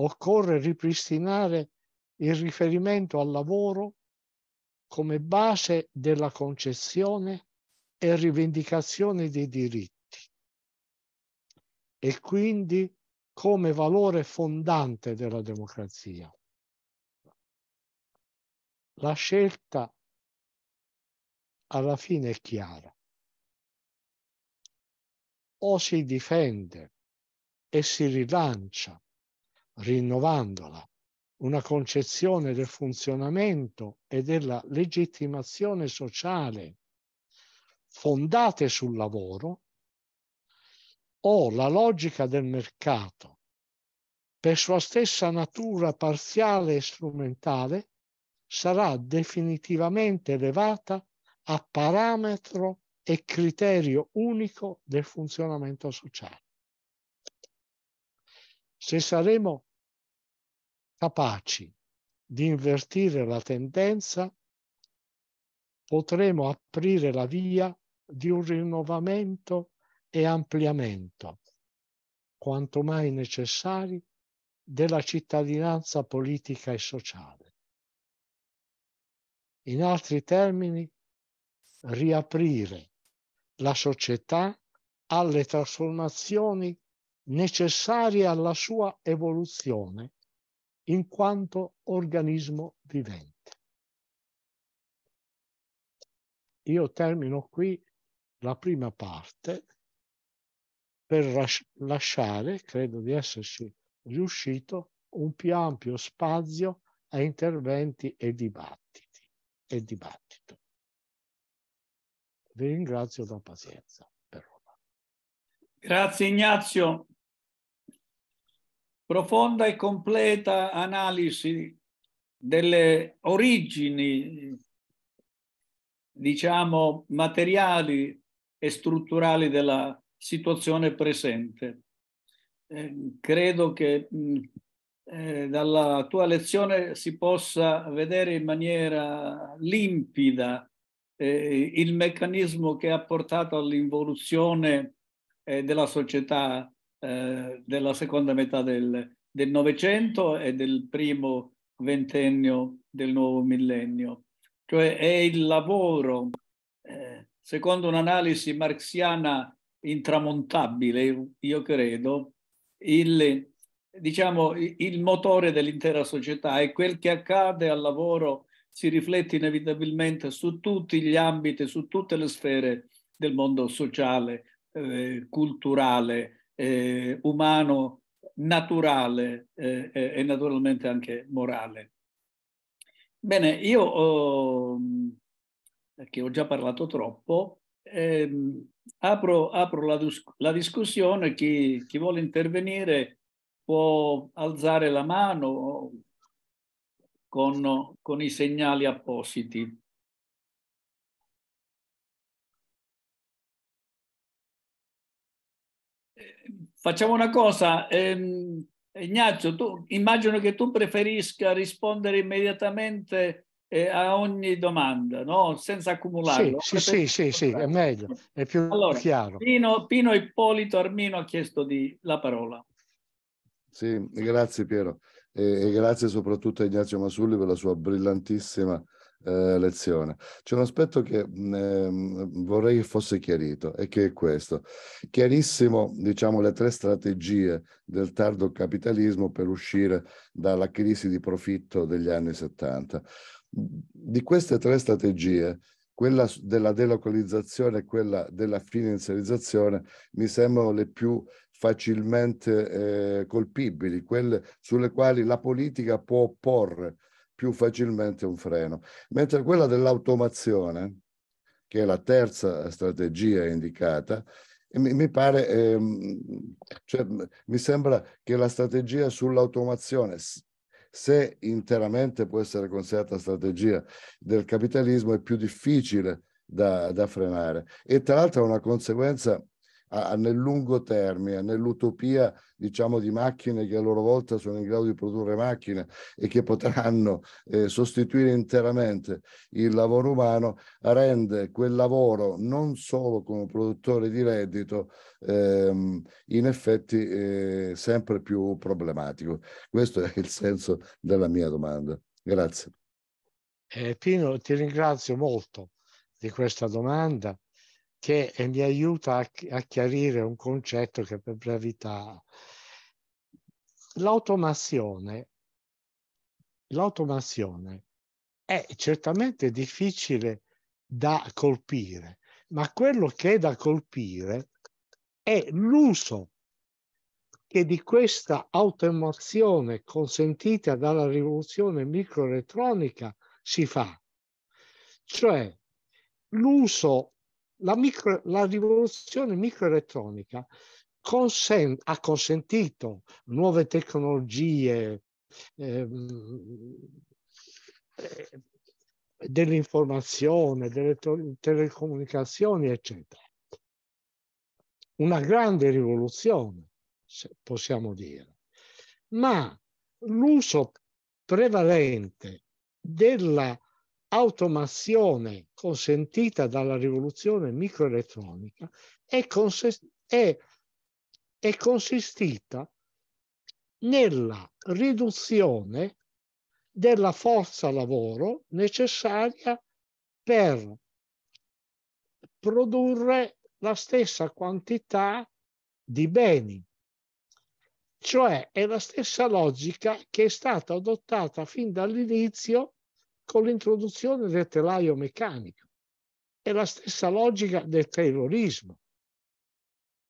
Occorre ripristinare il riferimento al lavoro come base della concezione e rivendicazione dei diritti e quindi come valore fondante della democrazia. La scelta alla fine è chiara. O si difende e si rilancia, rinnovandola, una concezione del funzionamento e della legittimazione sociale fondate sul lavoro o la logica del mercato, per sua stessa natura parziale e strumentale, sarà definitivamente elevata a parametro e criterio unico del funzionamento sociale. Se saremo capaci di invertire la tendenza, potremo aprire la via di un rinnovamento e ampliamento, quanto mai necessari, della cittadinanza politica e sociale. In altri termini, riaprire la società alle trasformazioni necessarie alla sua evoluzione in quanto organismo vivente. io termino qui la prima parte per lasciare, credo di esserci riuscito, un più ampio spazio a interventi e dibattiti e dibattito. Vi ringrazio la pazienza per ora. Grazie Ignazio. Profonda e completa analisi delle origini diciamo, materiali e strutturali della situazione presente. Eh, credo che mh, mm, eh, dalla tua lezione si possa vedere in maniera limpida eh, il meccanismo che ha portato all'involuzione eh, della società eh, della seconda metà del Novecento e del primo ventennio del nuovo millennio. Cioè è il lavoro, eh, secondo un'analisi marxiana intramontabile, io credo, il, diciamo, il motore dell'intera società e quel che accade al lavoro si riflette inevitabilmente su tutti gli ambiti, su tutte le sfere del mondo sociale, eh, culturale, eh, umano, naturale eh, e naturalmente anche morale. Bene, io ho, perché ho già parlato troppo, ehm, apro, apro la, la, discussione, chi, chi vuole intervenire può alzare la mano con, con i segnali appositi. Ehm, facciamo una cosa, eh, Ignazio, tu immagino che tu preferisca rispondere immediatamente eh, a ogni domanda, no? senza accumularlo. Sì, sì, sì, sì, è meglio, è più allora, chiaro. Pino, Pino Ippolito Armino ha chiesto di, la parola. Sì, grazie Piero e, e grazie soprattutto a Ignazio Masulli per la sua brillantissima eh, lezione. C'è un aspetto che eh, vorrei fosse chiarito e che è questo. Chiarissimo, diciamo, le tre strategie del tardo capitalismo per uscire dalla crisi di profitto degli anni 70. Di queste tre strategie, quella della delocalizzazione e quella della finanziarizzazione mi sembrano le più facilmente eh, colpibili, quelle sulle quali la politica può opporre più facilmente un freno. Mentre quella dell'automazione, che è la terza strategia indicata, mi, pare, ehm, cioè, mi sembra che la strategia sull'automazione, se interamente può essere considerata strategia del capitalismo, è più difficile da, da frenare. E tra l'altro è una conseguenza a, a nel lungo termine, nell'utopia diciamo di macchine che a loro volta sono in grado di produrre macchine e che potranno eh, sostituire interamente il lavoro umano, rende quel lavoro non solo come produttore di reddito, ehm, in effetti eh, sempre più problematico. Questo è il senso della mia domanda. Grazie. Eh, Pino, ti ringrazio molto di questa domanda che eh, mi aiuta a, a chiarire un concetto che per brevità... L'automazione, l'automazione è certamente difficile da colpire, ma quello che è da colpire è l'uso che di questa automazione consentita dalla rivoluzione microelettronica si fa, cioè l'uso la, micro, la rivoluzione microelettronica consent, ha consentito nuove tecnologie ehm, eh, dell'informazione, delle telecomunicazioni, eccetera. Una grande rivoluzione, se possiamo dire. Ma l'uso prevalente della automazione consentita dalla rivoluzione microelettronica è, è, è consistita nella riduzione della forza lavoro necessaria per produrre la stessa quantità di beni. Cioè è la stessa logica che è stata adottata fin dall'inizio con l'introduzione del telaio meccanico. È la stessa logica del terrorismo.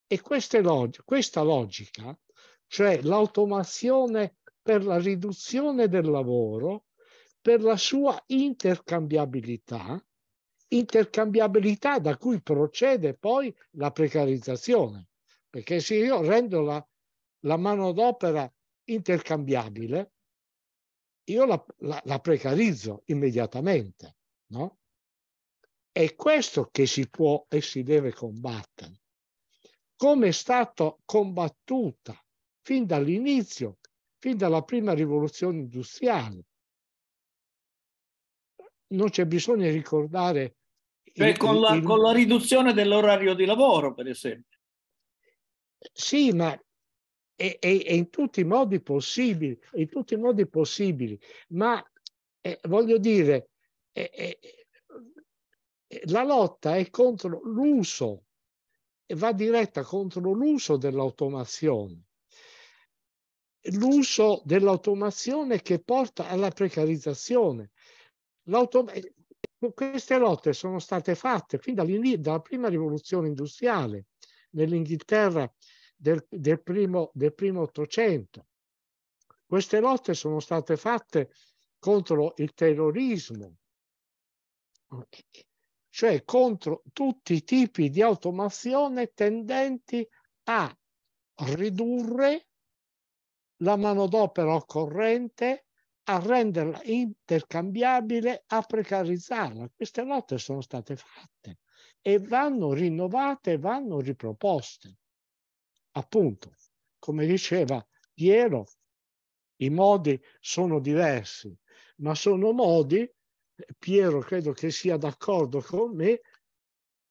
E log- questa logica, cioè l'automazione per la riduzione del lavoro, per la sua intercambiabilità, intercambiabilità da cui procede poi la precarizzazione, perché se io rendo la, la manodopera intercambiabile, io la, la, la precarizzo immediatamente, no? È questo che si può e si deve combattere. Come è stata combattuta fin dall'inizio, fin dalla prima rivoluzione industriale. Non c'è bisogno di ricordare... Cioè il, con, la, il... con la riduzione dell'orario di lavoro, per esempio. Sì, ma e, e, e in tutti i modi possibili, in tutti i modi possibili. Ma eh, voglio dire, eh, eh, eh la lotta è contro l'uso, va diretta contro l'uso dell'automazione. L'uso dell'automazione che porta alla precarizzazione. Eh, queste lotte sono state fatte fin dalla prima rivoluzione industriale nell'Inghilterra del, del, primo, del Ottocento. Queste lotte sono state fatte contro il terrorismo, cioè contro tutti i tipi di automazione tendenti a ridurre la manodopera occorrente, a renderla intercambiabile, a precarizzarla. Queste lotte sono state fatte e vanno rinnovate, vanno riproposte appunto, come diceva Piero, i modi sono diversi, ma sono modi, Piero credo che sia d'accordo con me,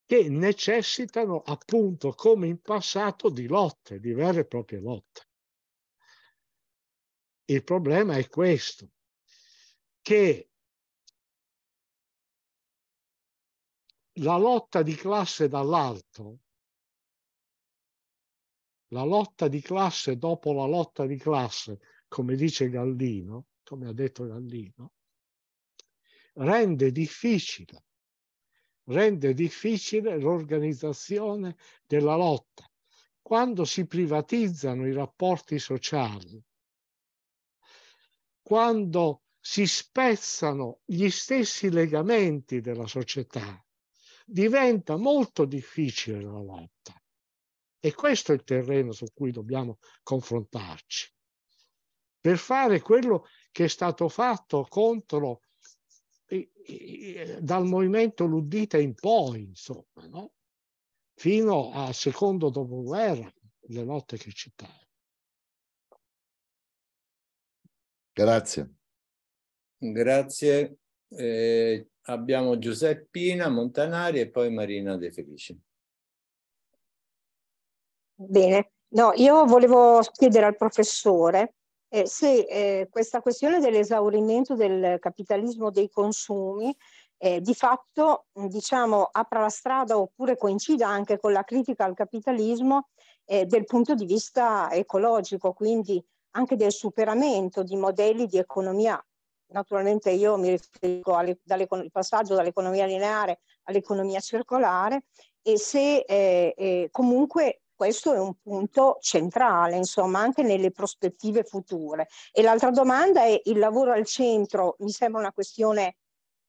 che necessitano appunto, come in passato, di lotte, di vere e proprie lotte. Il problema è questo, che la lotta di classe dall'alto la lotta di classe dopo la lotta di classe, come dice Gallino, come ha detto Gallino, rende difficile, rende difficile l'organizzazione della lotta. Quando si privatizzano i rapporti sociali, quando si spezzano gli stessi legamenti della società, diventa molto difficile la lotta. E questo è il terreno su cui dobbiamo confrontarci. Per fare quello che è stato fatto contro dal movimento luddita in poi, insomma, no? fino al secondo dopoguerra, le lotte che citavo. Grazie. Grazie. Eh, abbiamo Giuseppina Montanari e poi Marina De Felici. Bene, no, io volevo chiedere al professore eh, se eh, questa questione dell'esaurimento del capitalismo dei consumi eh, di fatto diciamo, apra la strada oppure coincida anche con la critica al capitalismo eh, del punto di vista ecologico, quindi anche del superamento di modelli di economia. Naturalmente io mi riferisco al passaggio dall'economia lineare all'economia circolare e se eh, eh comunque questo è un punto centrale, insomma, anche nelle prospettive future. E l'altra domanda è il lavoro al centro, mi sembra una questione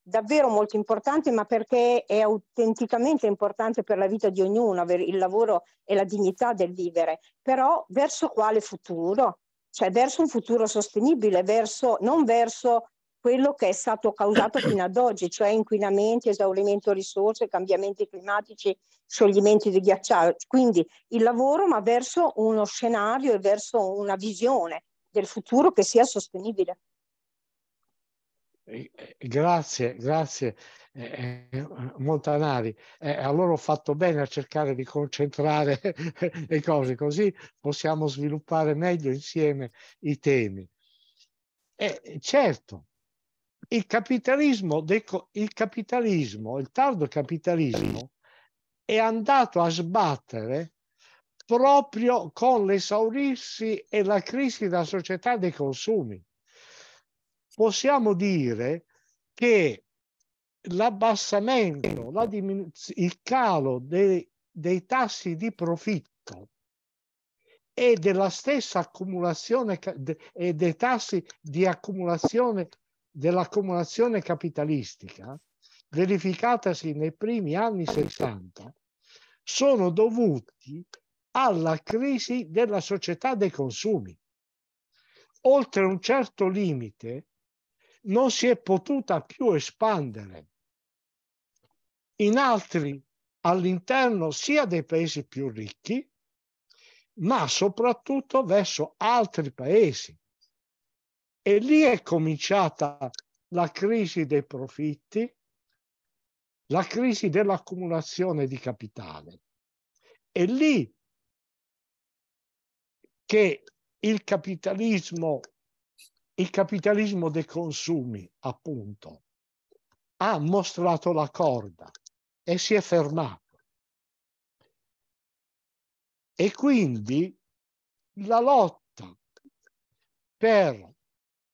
davvero molto importante, ma perché è autenticamente importante per la vita di ognuno, avere il lavoro e la dignità del vivere, però verso quale futuro? Cioè verso un futuro sostenibile, verso, non verso quello che è stato causato fino ad oggi, cioè inquinamenti, esaurimento risorse, cambiamenti climatici, scioglimenti di ghiacciaio. Quindi il lavoro ma verso uno scenario e verso una visione del futuro che sia sostenibile. Eh, eh, grazie, grazie eh, eh Montanari. Eh, allora ho fatto bene a cercare di concentrare le cose, così possiamo sviluppare meglio insieme i temi. Eh, certo, il capitalismo, il capitalismo, il tardo capitalismo è andato a sbattere proprio con l'esaurirsi e la crisi della società dei consumi. Possiamo dire che l'abbassamento, la il calo dei, dei tassi di profitto e della stessa accumulazione e dei tassi di accumulazione dell'accumulazione capitalistica verificatasi nei primi anni 60 sono dovuti alla crisi della società dei consumi. Oltre un certo limite non si è potuta più espandere. In altri all'interno sia dei paesi più ricchi, ma soprattutto verso altri paesi. E lì è cominciata la crisi dei profitti, la crisi dell'accumulazione di capitale. È lì che il capitalismo, il capitalismo dei consumi, appunto, ha mostrato la corda e si è fermato. E quindi la lotta per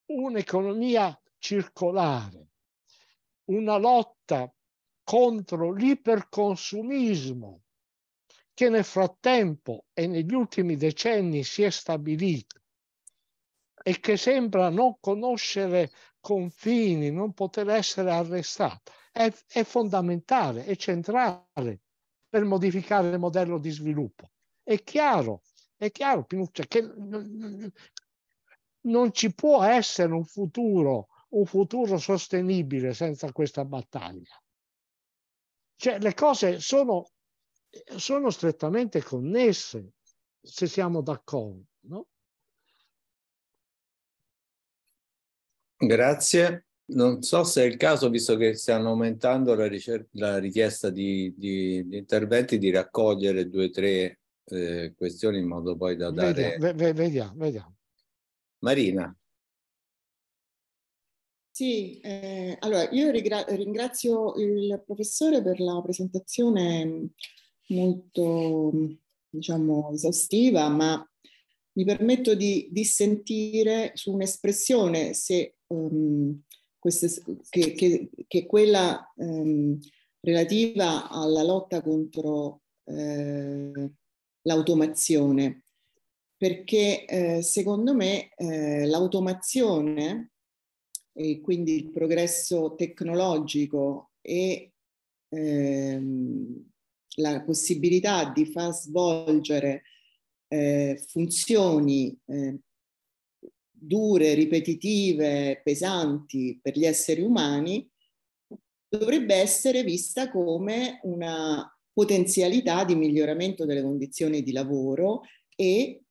un'economia circolare, una lotta contro l'iperconsumismo che nel frattempo e negli ultimi decenni si è stabilito e che sembra non conoscere confini, non poter essere arrestata, è, è fondamentale, è centrale per modificare il modello di sviluppo. È chiaro, è chiaro Pinuccia, che non ci può essere un futuro, un futuro sostenibile senza questa battaglia. Cioè le cose sono, sono strettamente connesse, se siamo d'accordo. No? Grazie. Non so se è il caso, visto che stiamo aumentando la, la richiesta di, di, di, interventi, di raccogliere due o tre eh, questioni in modo poi da dare... Vediamo, vediamo. vediamo. Marina. Sì, eh, allora io ringrazio il professore per la presentazione molto, diciamo, esaustiva, ma mi permetto di dissentire su un'espressione se, um, queste, che, che, che, quella um, relativa alla lotta contro eh, l'automazione perché eh, secondo me eh, l'automazione e quindi il progresso tecnologico e ehm, la possibilità di far svolgere eh, funzioni eh, dure, ripetitive, pesanti per gli esseri umani dovrebbe essere vista come una potenzialità di miglioramento delle condizioni di lavoro e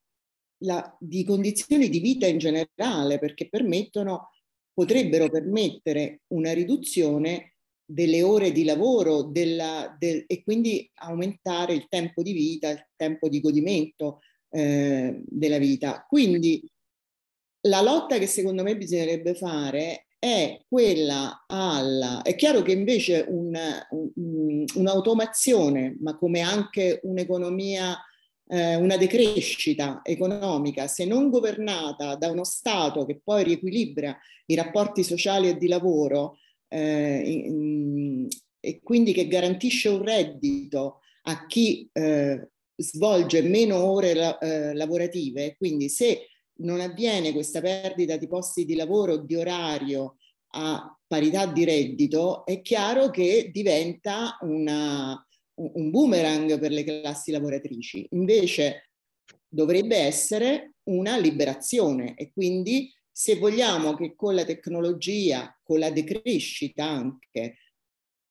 la, di condizioni di vita in generale, perché permettono, potrebbero permettere una riduzione delle ore di lavoro della, del, e quindi aumentare il tempo di vita, il tempo di godimento eh, della vita. Quindi la lotta che secondo me bisognerebbe fare è quella alla... È chiaro che invece un, un, un'automazione, ma come anche un'economia eh, una decrescita economica, se non governata da uno Stato che poi riequilibra i rapporti sociali e di lavoro eh, in, mm, e quindi che garantisce un reddito a chi eh, svolge meno ore la, eh, lavorative, quindi se non avviene questa perdita di posti di lavoro, di orario a parità di reddito, è chiaro che diventa una, un boomerang per le classi lavoratrici, invece dovrebbe essere una liberazione e quindi se vogliamo che con la tecnologia, con la decrescita anche,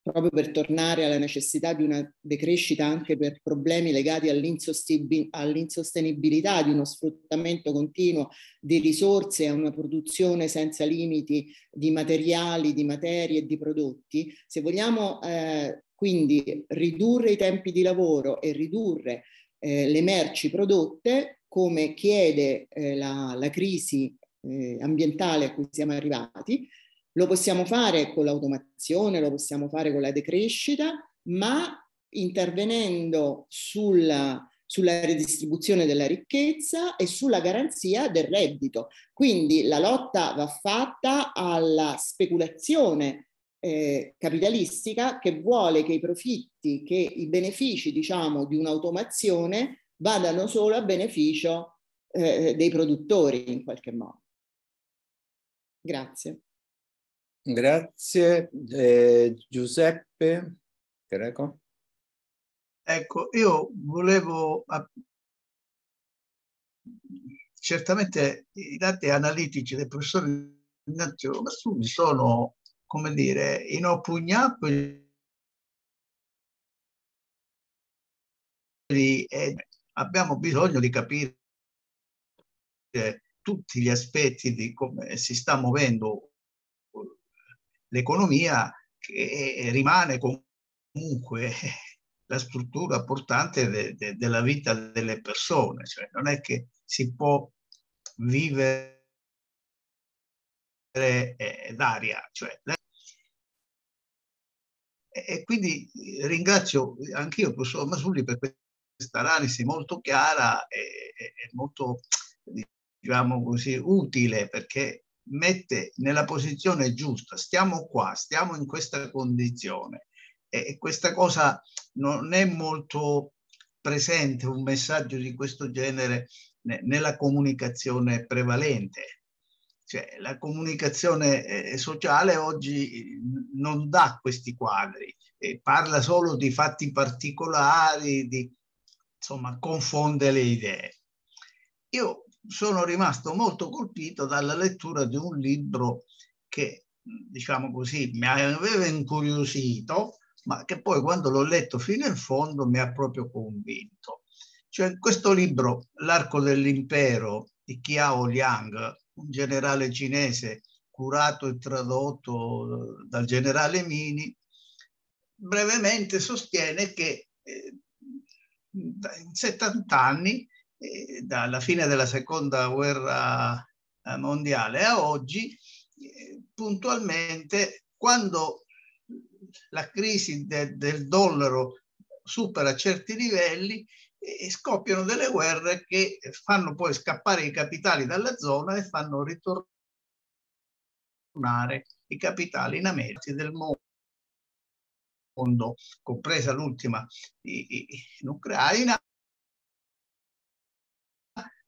proprio per tornare alla necessità di una decrescita anche per problemi legati all'insostenibilità di uno sfruttamento continuo di risorse a una produzione senza limiti di materiali, di materie e di prodotti, se vogliamo eh, quindi ridurre i tempi di lavoro e ridurre eh, le merci prodotte come chiede eh, la, la, crisi eh, ambientale a cui siamo arrivati. Lo possiamo fare con l'automazione, lo possiamo fare con la decrescita, ma intervenendo sulla, sulla redistribuzione della ricchezza e sulla garanzia del reddito. Quindi la lotta va fatta alla speculazione eh, capitalistica che vuole che i profitti, che i benefici diciamo, di un'automazione vadano solo a beneficio eh, dei produttori in qualche modo. Grazie. Grazie eh, Giuseppe Prego. Ecco, io volevo certamente i dati analitici del professor Ignazio Massumi sono come dire, inopugnato e abbiamo bisogno di capire tutti gli aspetti di come si sta muovendo uh, l'economia che eh, rimane comunque la struttura portante de, de, della vita delle persone, cioè non è che si può vivere eh, l'aria. Cioè, e quindi eh, ringrazio anche io il professor Masulli per questa analisi molto chiara e, e molto diciamo così, utile perché mette nella posizione giusta, stiamo qua, stiamo in questa condizione e questa cosa non è molto presente un messaggio di questo genere nella comunicazione prevalente. Cioè, la comunicazione eh, eh sociale oggi eh, non dà questi quadri, eh, parla solo di fatti particolari, di, insomma, confonde le idee. Io sono rimasto molto colpito dalla lettura di un libro che, diciamo così, mi aveva incuriosito, ma che poi quando l'ho letto fino in fondo mi ha proprio convinto. Cioè, questo libro, L'arco dell'impero di Chiao Liang, un generale cinese curato e tradotto eh, dal generale Mini, brevemente sostiene che eh, in 70 anni, eh, dalla fine della seconda guerra mondiale a oggi, puntualmente quando la crisi de del dollaro supera certi livelli, e scoppiano delle guerre che fanno poi scappare i capitali dalla zona e fanno ritornare i capitali in America del mondo, compresa l'ultima in Ucraina,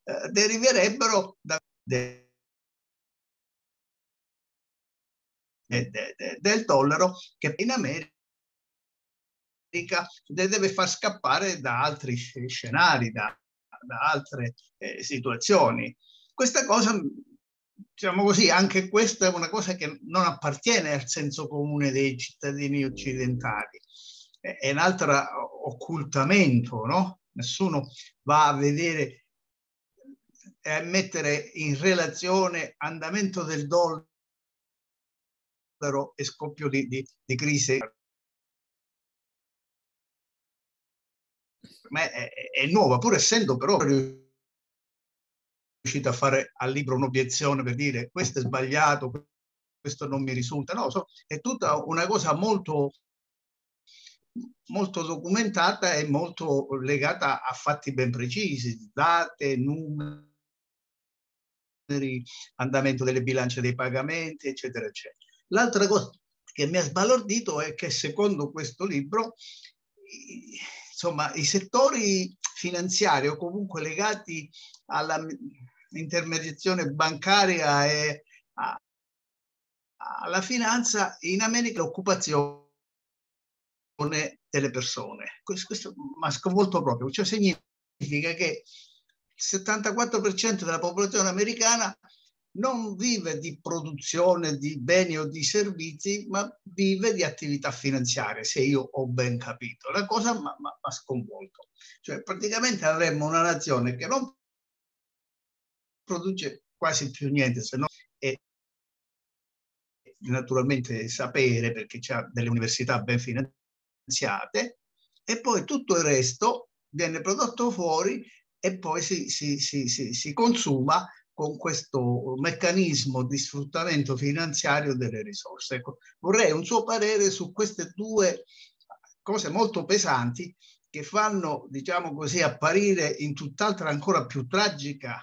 eh, deriverebbero da, de, del dollaro che in America deve far scappare da altri scenari, da, da altre eh, situazioni. Questa cosa, diciamo così, anche questa è una cosa che non appartiene al senso comune dei cittadini occidentali, è un altro occultamento, no? Nessuno va a vedere e eh, a mettere in relazione andamento del dollaro e scoppio di, di, di crisi per me è, è nuova, pur essendo però riuscita a fare al libro un'obiezione per dire questo è sbagliato, questo non mi risulta, no, so, è tutta una cosa molto, molto documentata e molto legata a fatti ben precisi, date, numeri, andamento delle bilance dei pagamenti, eccetera, eccetera. L'altra cosa che mi ha sbalordito è che secondo questo libro insomma i settori finanziari o comunque legati all'intermediazione bancaria e alla finanza, in America l'occupazione delle persone. Questo, questo mi ha sconvolto proprio, cioè significa che il 74% della popolazione americana non vive di produzione di beni o di servizi, ma vive di attività finanziarie, se io ho ben capito. La cosa mi ha sconvolto. Cioè praticamente avremmo una nazione che non produce quasi più niente, se no è naturalmente sapere perché c'è delle università ben finanziate e poi tutto il resto viene prodotto fuori e poi si, si, si, si consuma con questo meccanismo di sfruttamento finanziario delle risorse. Ecco, vorrei un suo parere su queste due cose molto pesanti che fanno, diciamo così, apparire in tutt'altra ancora più tragica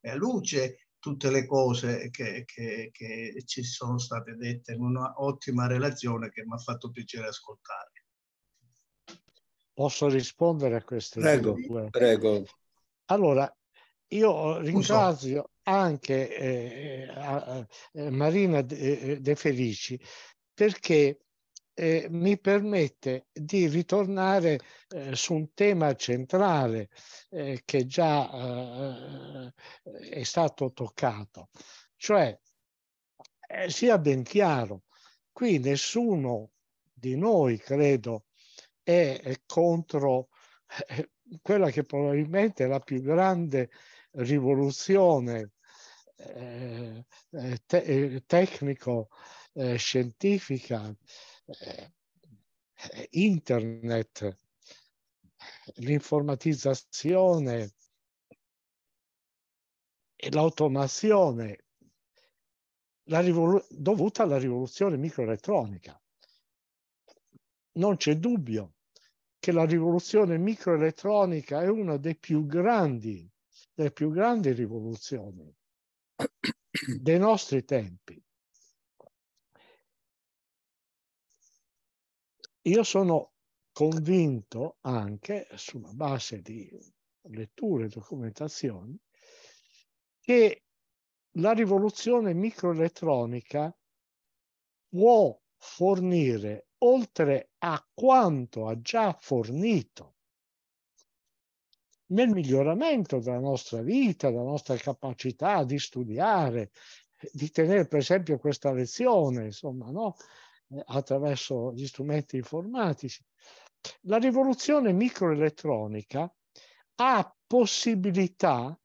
eh, luce tutte le cose che, che, che ci sono state dette in un'ottima relazione che mi ha fatto piacere ascoltare. Posso rispondere a queste prego, Prego. Allora, io ringrazio anche eh, a, a eh, Marina eh, De, Felici perché eh, mi permette di ritornare eh, su un tema centrale eh, che già eh, è stato toccato. Cioè, sia ben chiaro, qui nessuno di noi, credo, è, è contro quella che probabilmente è la più grande rivoluzione eh, eh te- eh, tecnico-scientifica, eh, eh, eh, internet, l'informatizzazione e l'automazione la rivolu- dovuta alla rivoluzione microelettronica. Non c'è dubbio che la rivoluzione microelettronica è uno dei più grandi le più grandi rivoluzioni dei nostri tempi. Io sono convinto anche, sulla base di letture e documentazioni, che la rivoluzione microelettronica può fornire, oltre a quanto ha già fornito nel miglioramento della nostra vita, della nostra capacità di studiare, eh, di tenere per esempio questa lezione, insomma, no? Eh, attraverso gli strumenti informatici. La rivoluzione microelettronica ha possibilità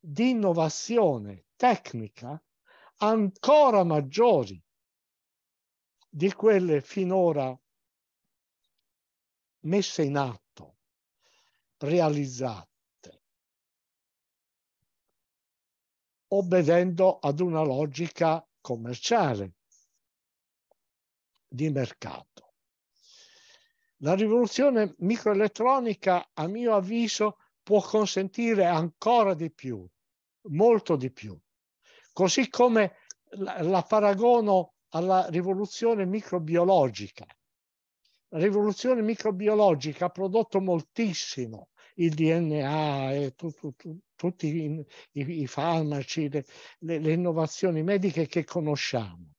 di innovazione tecnica ancora maggiori di quelle finora messe in atto realizzate, obbedendo ad una logica commerciale di mercato. La rivoluzione microelettronica, a mio avviso, può consentire ancora di più, molto di più. Così come la, la paragono alla rivoluzione microbiologica, la rivoluzione microbiologica ha prodotto moltissimo il DNA e tu, tu, tutti i, i, i farmaci, le, le, le innovazioni mediche che conosciamo.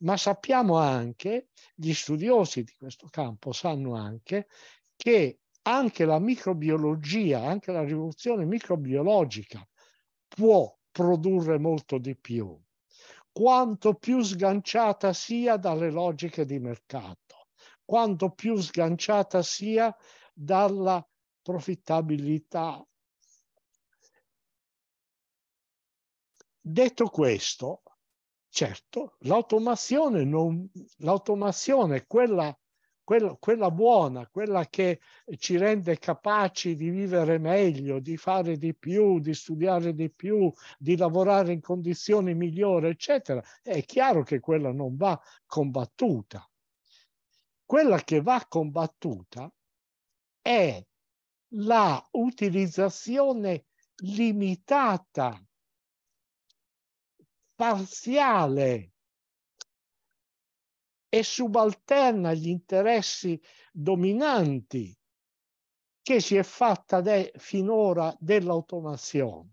Ma sappiamo anche, gli studiosi di questo campo sanno anche, che anche la microbiologia, anche la rivoluzione microbiologica può produrre molto di più, quanto più sganciata sia dalle logiche di mercato quanto più sganciata sia dalla profittabilità. Detto questo, certo, l'automazione, non, l'automazione quella, quella, quella buona, quella che ci rende capaci di vivere meglio, di fare di più, di studiare di più, di lavorare in condizioni migliori, eccetera, è chiaro che quella non va combattuta. Quella che va combattuta è la utilizzazione limitata, parziale e subalterna agli interessi dominanti che si è fatta de finora dell'automazione.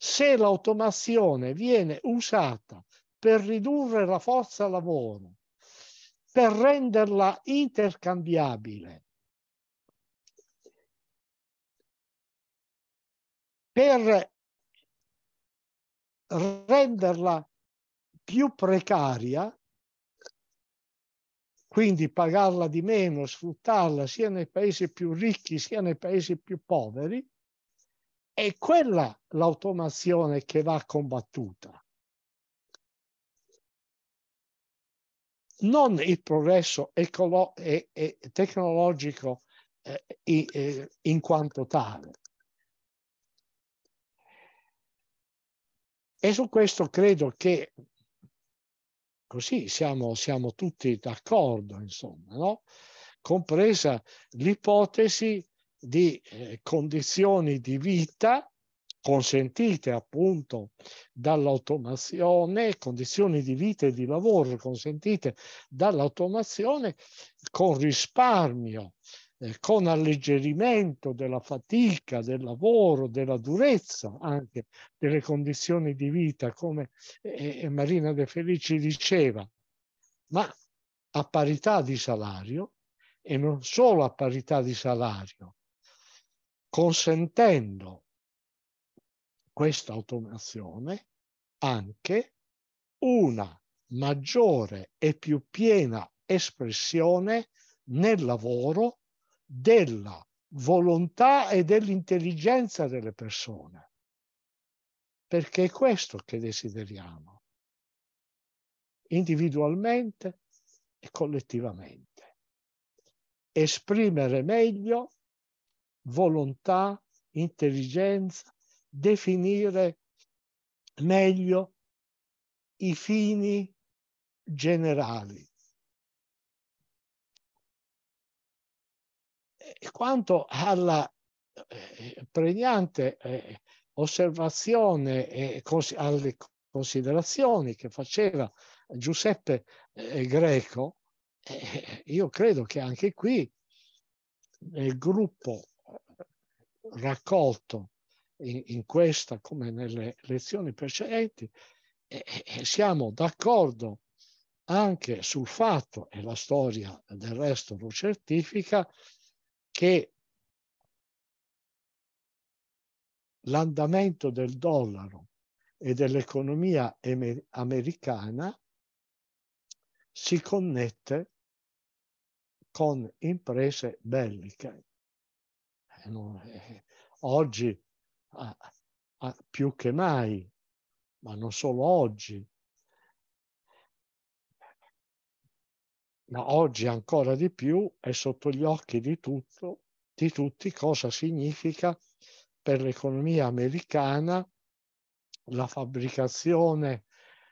Se l'automazione viene usata per ridurre la forza lavoro per renderla intercambiabile. Per renderla più precaria, quindi pagarla di meno, sfruttarla sia nei paesi più ricchi sia nei paesi più poveri, è quella l'automazione che va combattuta. non il progresso ecolo- e, e tecnologico eh, in, eh, in quanto tale. E su questo credo che così siamo, siamo tutti d'accordo, insomma, no? compresa l'ipotesi di eh, condizioni di vita consentite appunto dall'automazione, condizioni di vita e di lavoro consentite dall'automazione con risparmio, eh, con alleggerimento della fatica, del lavoro, della durezza anche delle condizioni di vita, come eh, eh Marina De Felici diceva, ma a parità di salario e non solo a parità di salario, consentendo questa automazione anche una maggiore e più piena espressione nel lavoro della volontà e dell'intelligenza delle persone. Perché è questo che desideriamo, individualmente e collettivamente. Esprimere meglio volontà, intelligenza, definire meglio i fini generali. Quanto alla eh, pregnante eh, osservazione e cons alle considerazioni che faceva Giuseppe eh, Greco, eh, io credo che anche qui nel gruppo raccolto in, in questa come nelle lezioni precedenti, e, e siamo d'accordo anche sul fatto, e la storia del resto lo certifica, che l'andamento del dollaro e dell'economia americana si connette con imprese belliche. Eh, eh, oggi a, a, più che mai, ma non solo oggi. Ma oggi ancora di più è sotto gli occhi di, tutto, di tutti cosa significa per l'economia americana la fabbricazione,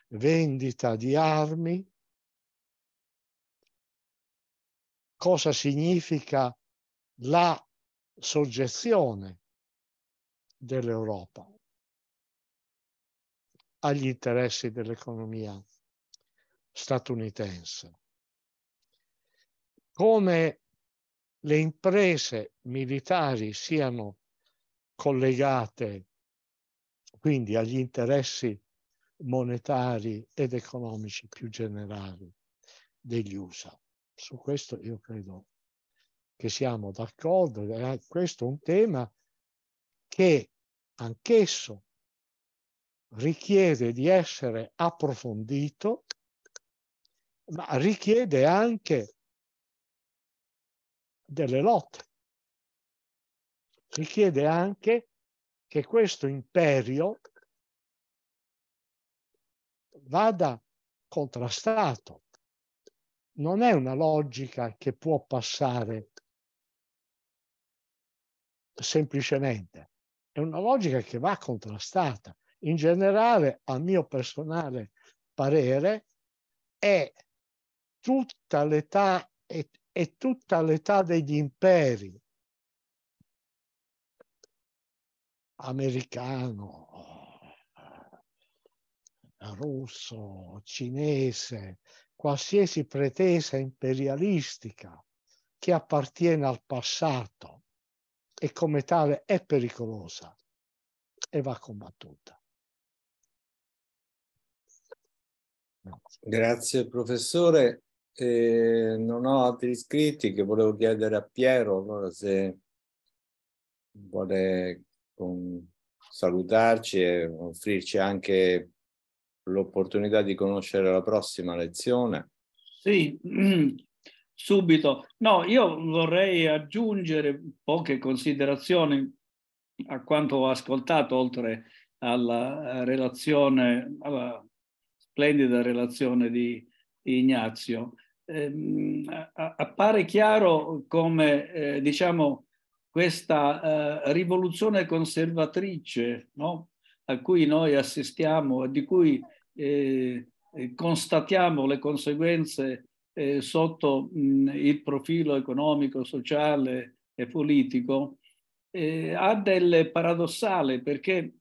vendita di armi, cosa significa la soggezione dell'Europa, agli interessi dell'economia statunitense. Come le imprese militari siano collegate quindi agli interessi monetari ed economici più generali degli USA. Su questo io credo che siamo d'accordo, questo è un tema che anch'esso richiede di essere approfondito, ma richiede anche delle lotte, richiede anche che questo imperio vada contrastato. Non è una logica che può passare semplicemente è una logica che va contrastata. In generale, a mio personale parere, è tutta l'età, è, è tutta l'età degli imperi americano, russo, cinese, qualsiasi pretesa imperialistica che appartiene al passato e come tale è pericolosa e va combattuta. Grazie professore. Eh, non ho altri iscritti che volevo chiedere a Piero allora se vuole con, salutarci e offrirci anche l'opportunità di conoscere la prossima lezione. Sì, subito. No, io vorrei aggiungere poche considerazioni a quanto ho ascoltato, oltre alla relazione, alla splendida relazione di, Ignazio. Eh, appare chiaro come, eh, diciamo, questa eh, rivoluzione conservatrice no? a cui noi assistiamo e di cui eh, constatiamo le conseguenze eh, sotto mh, il profilo economico, sociale e politico, eh, ha delle paradossali perché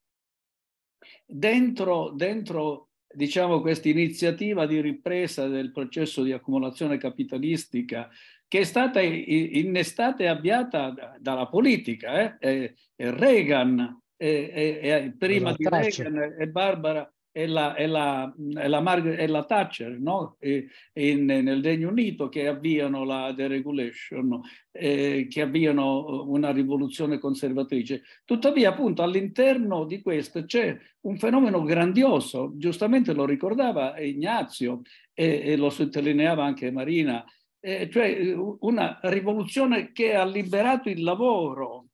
dentro, dentro diciamo, questa iniziativa di ripresa del processo di accumulazione capitalistica che è stata innestata e avviata dalla politica, eh? eh Reagan, eh, eh, prima di Reagan e Barbara è la, è la, è la, Margaret, è la Thatcher no? e, in, nel Regno Unito che avviano la deregulation, eh, che avviano una rivoluzione conservatrice. Tuttavia, appunto, all'interno di questo c'è un fenomeno grandioso, giustamente lo ricordava Ignazio e, e lo sottolineava anche Marina, eh, cioè una rivoluzione che ha liberato il lavoro,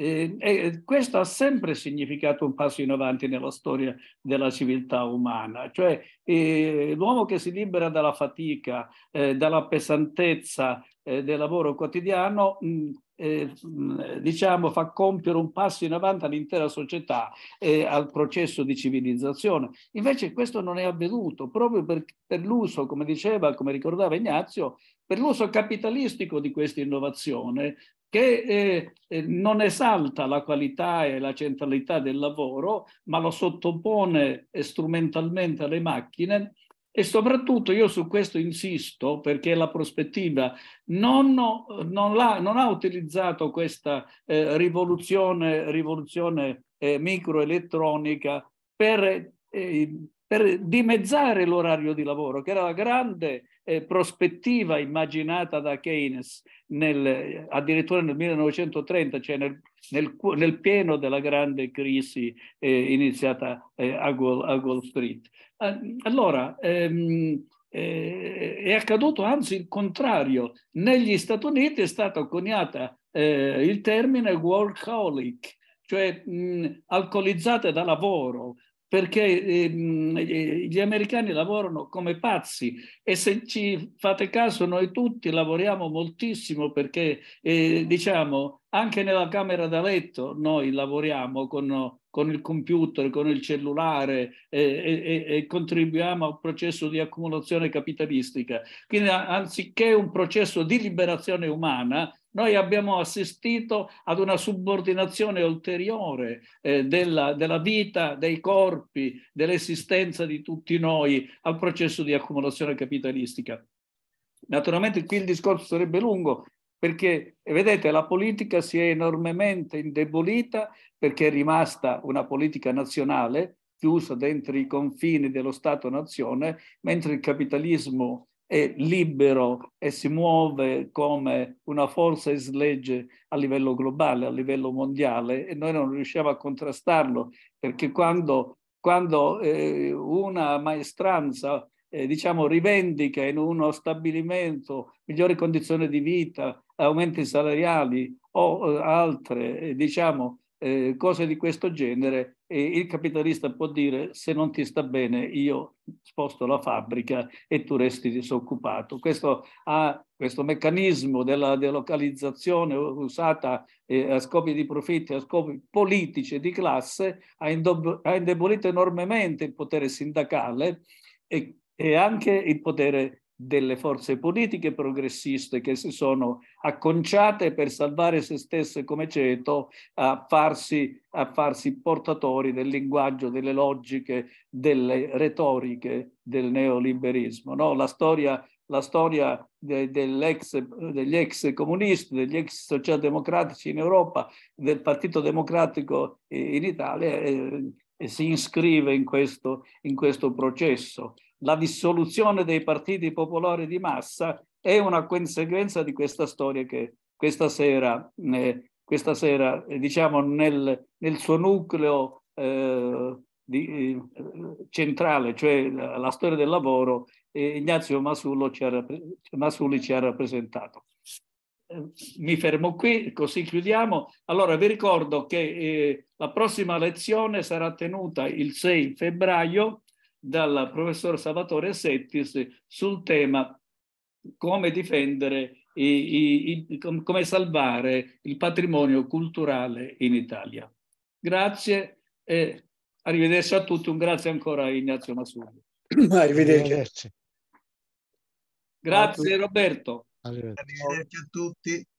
Ehm, e, e questo ha sempre significato un passo in avanti nella storia della civiltà umana, cioè eh, l'uomo che si libera dalla fatica, eh, dalla pesantezza eh, del lavoro quotidiano, mh, mm, eh, mm, diciamo, fa compiere un passo in avanti all'intera società e al processo di civilizzazione. Invece questo non è avvenuto proprio per, per l'uso, come diceva, come ricordava Ignazio, per l'uso capitalistico di questa innovazione che eh, eh, non esalta la qualità e la centralità del lavoro, ma lo sottopone strumentalmente alle macchine e soprattutto io su questo insisto perché la prospettiva non, non, non ha utilizzato questa eh, rivoluzione, rivoluzione eh, microelettronica per, eh, per dimezzare l'orario di lavoro, che era la grande eh, prospettiva immaginata da Keynes nel, addirittura nel 1930, cioè nel, nel, nel pieno della grande crisi eh, iniziata eh, a, Wall, a, Wall, Street. Eh, allora, ehm, eh, è accaduto anzi il contrario. Negli Stati Uniti è stato coniata eh, il termine workaholic, cioè mh, alcolizzate da lavoro, perché ehm, gli americani lavorano come pazzi e se ci fate caso noi tutti lavoriamo moltissimo perché eh, diciamo anche nella camera da letto noi lavoriamo con, con il computer, con il cellulare eh, e, e, contribuiamo al processo di accumulazione capitalistica. Quindi anziché un processo di liberazione umana, noi abbiamo assistito ad una subordinazione ulteriore eh, della, della, vita, dei corpi, dell'esistenza di tutti noi al processo di accumulazione capitalistica. Naturalmente qui il discorso sarebbe lungo perché, eh, vedete, la politica si è enormemente indebolita perché è rimasta una politica nazionale chiusa dentro i confini dello Stato-nazione, mentre il capitalismo è libero e si muove come una forza in legge a livello globale, a livello mondiale e noi non riusciamo a contrastarlo perché quando, quando eh, una maestranza eh, diciamo, rivendica in uno stabilimento migliori condizioni di vita, aumenti salariali o eh, altre eh, diciamo, eh, cose di questo genere, e il capitalista può dire se non ti sta bene io sposto la fabbrica e tu resti disoccupato. Questo, ha, questo meccanismo della delocalizzazione usata eh, a scopi di profitti, a scopi politici e di classe, ha, ha indebolito enormemente il potere sindacale e, e anche il potere delle forze politiche progressiste che si sono acconciate per salvare se stesse come ceto a farsi, a farsi portatori del linguaggio, delle logiche, delle retoriche del neoliberismo. No? La storia, la storia de, dell'ex, degli ex comunisti, degli ex socialdemocratici in Europa, del Partito Democratico in Italia eh, si iscrive in questo, in questo processo la dissoluzione dei partiti popolari di massa è una conseguenza di questa storia che questa sera, eh, questa sera eh, diciamo nel, nel, suo nucleo eh, di, eh, centrale, cioè la, la, storia del lavoro, eh, Ignazio ci ha, Masuli ci ha rappresentato. Mi fermo qui, così chiudiamo. Allora vi ricordo che la prossima lezione sarà tenuta il 6 febbraio dal professor Salvatore Settis sul tema come difendere, i, i, i, come salvare il patrimonio culturale in Italia. Grazie e arrivederci a tutti. Un grazie ancora a Ignazio Massuri. Arrivederci. Grazie Roberto. Arrivederci a tutti.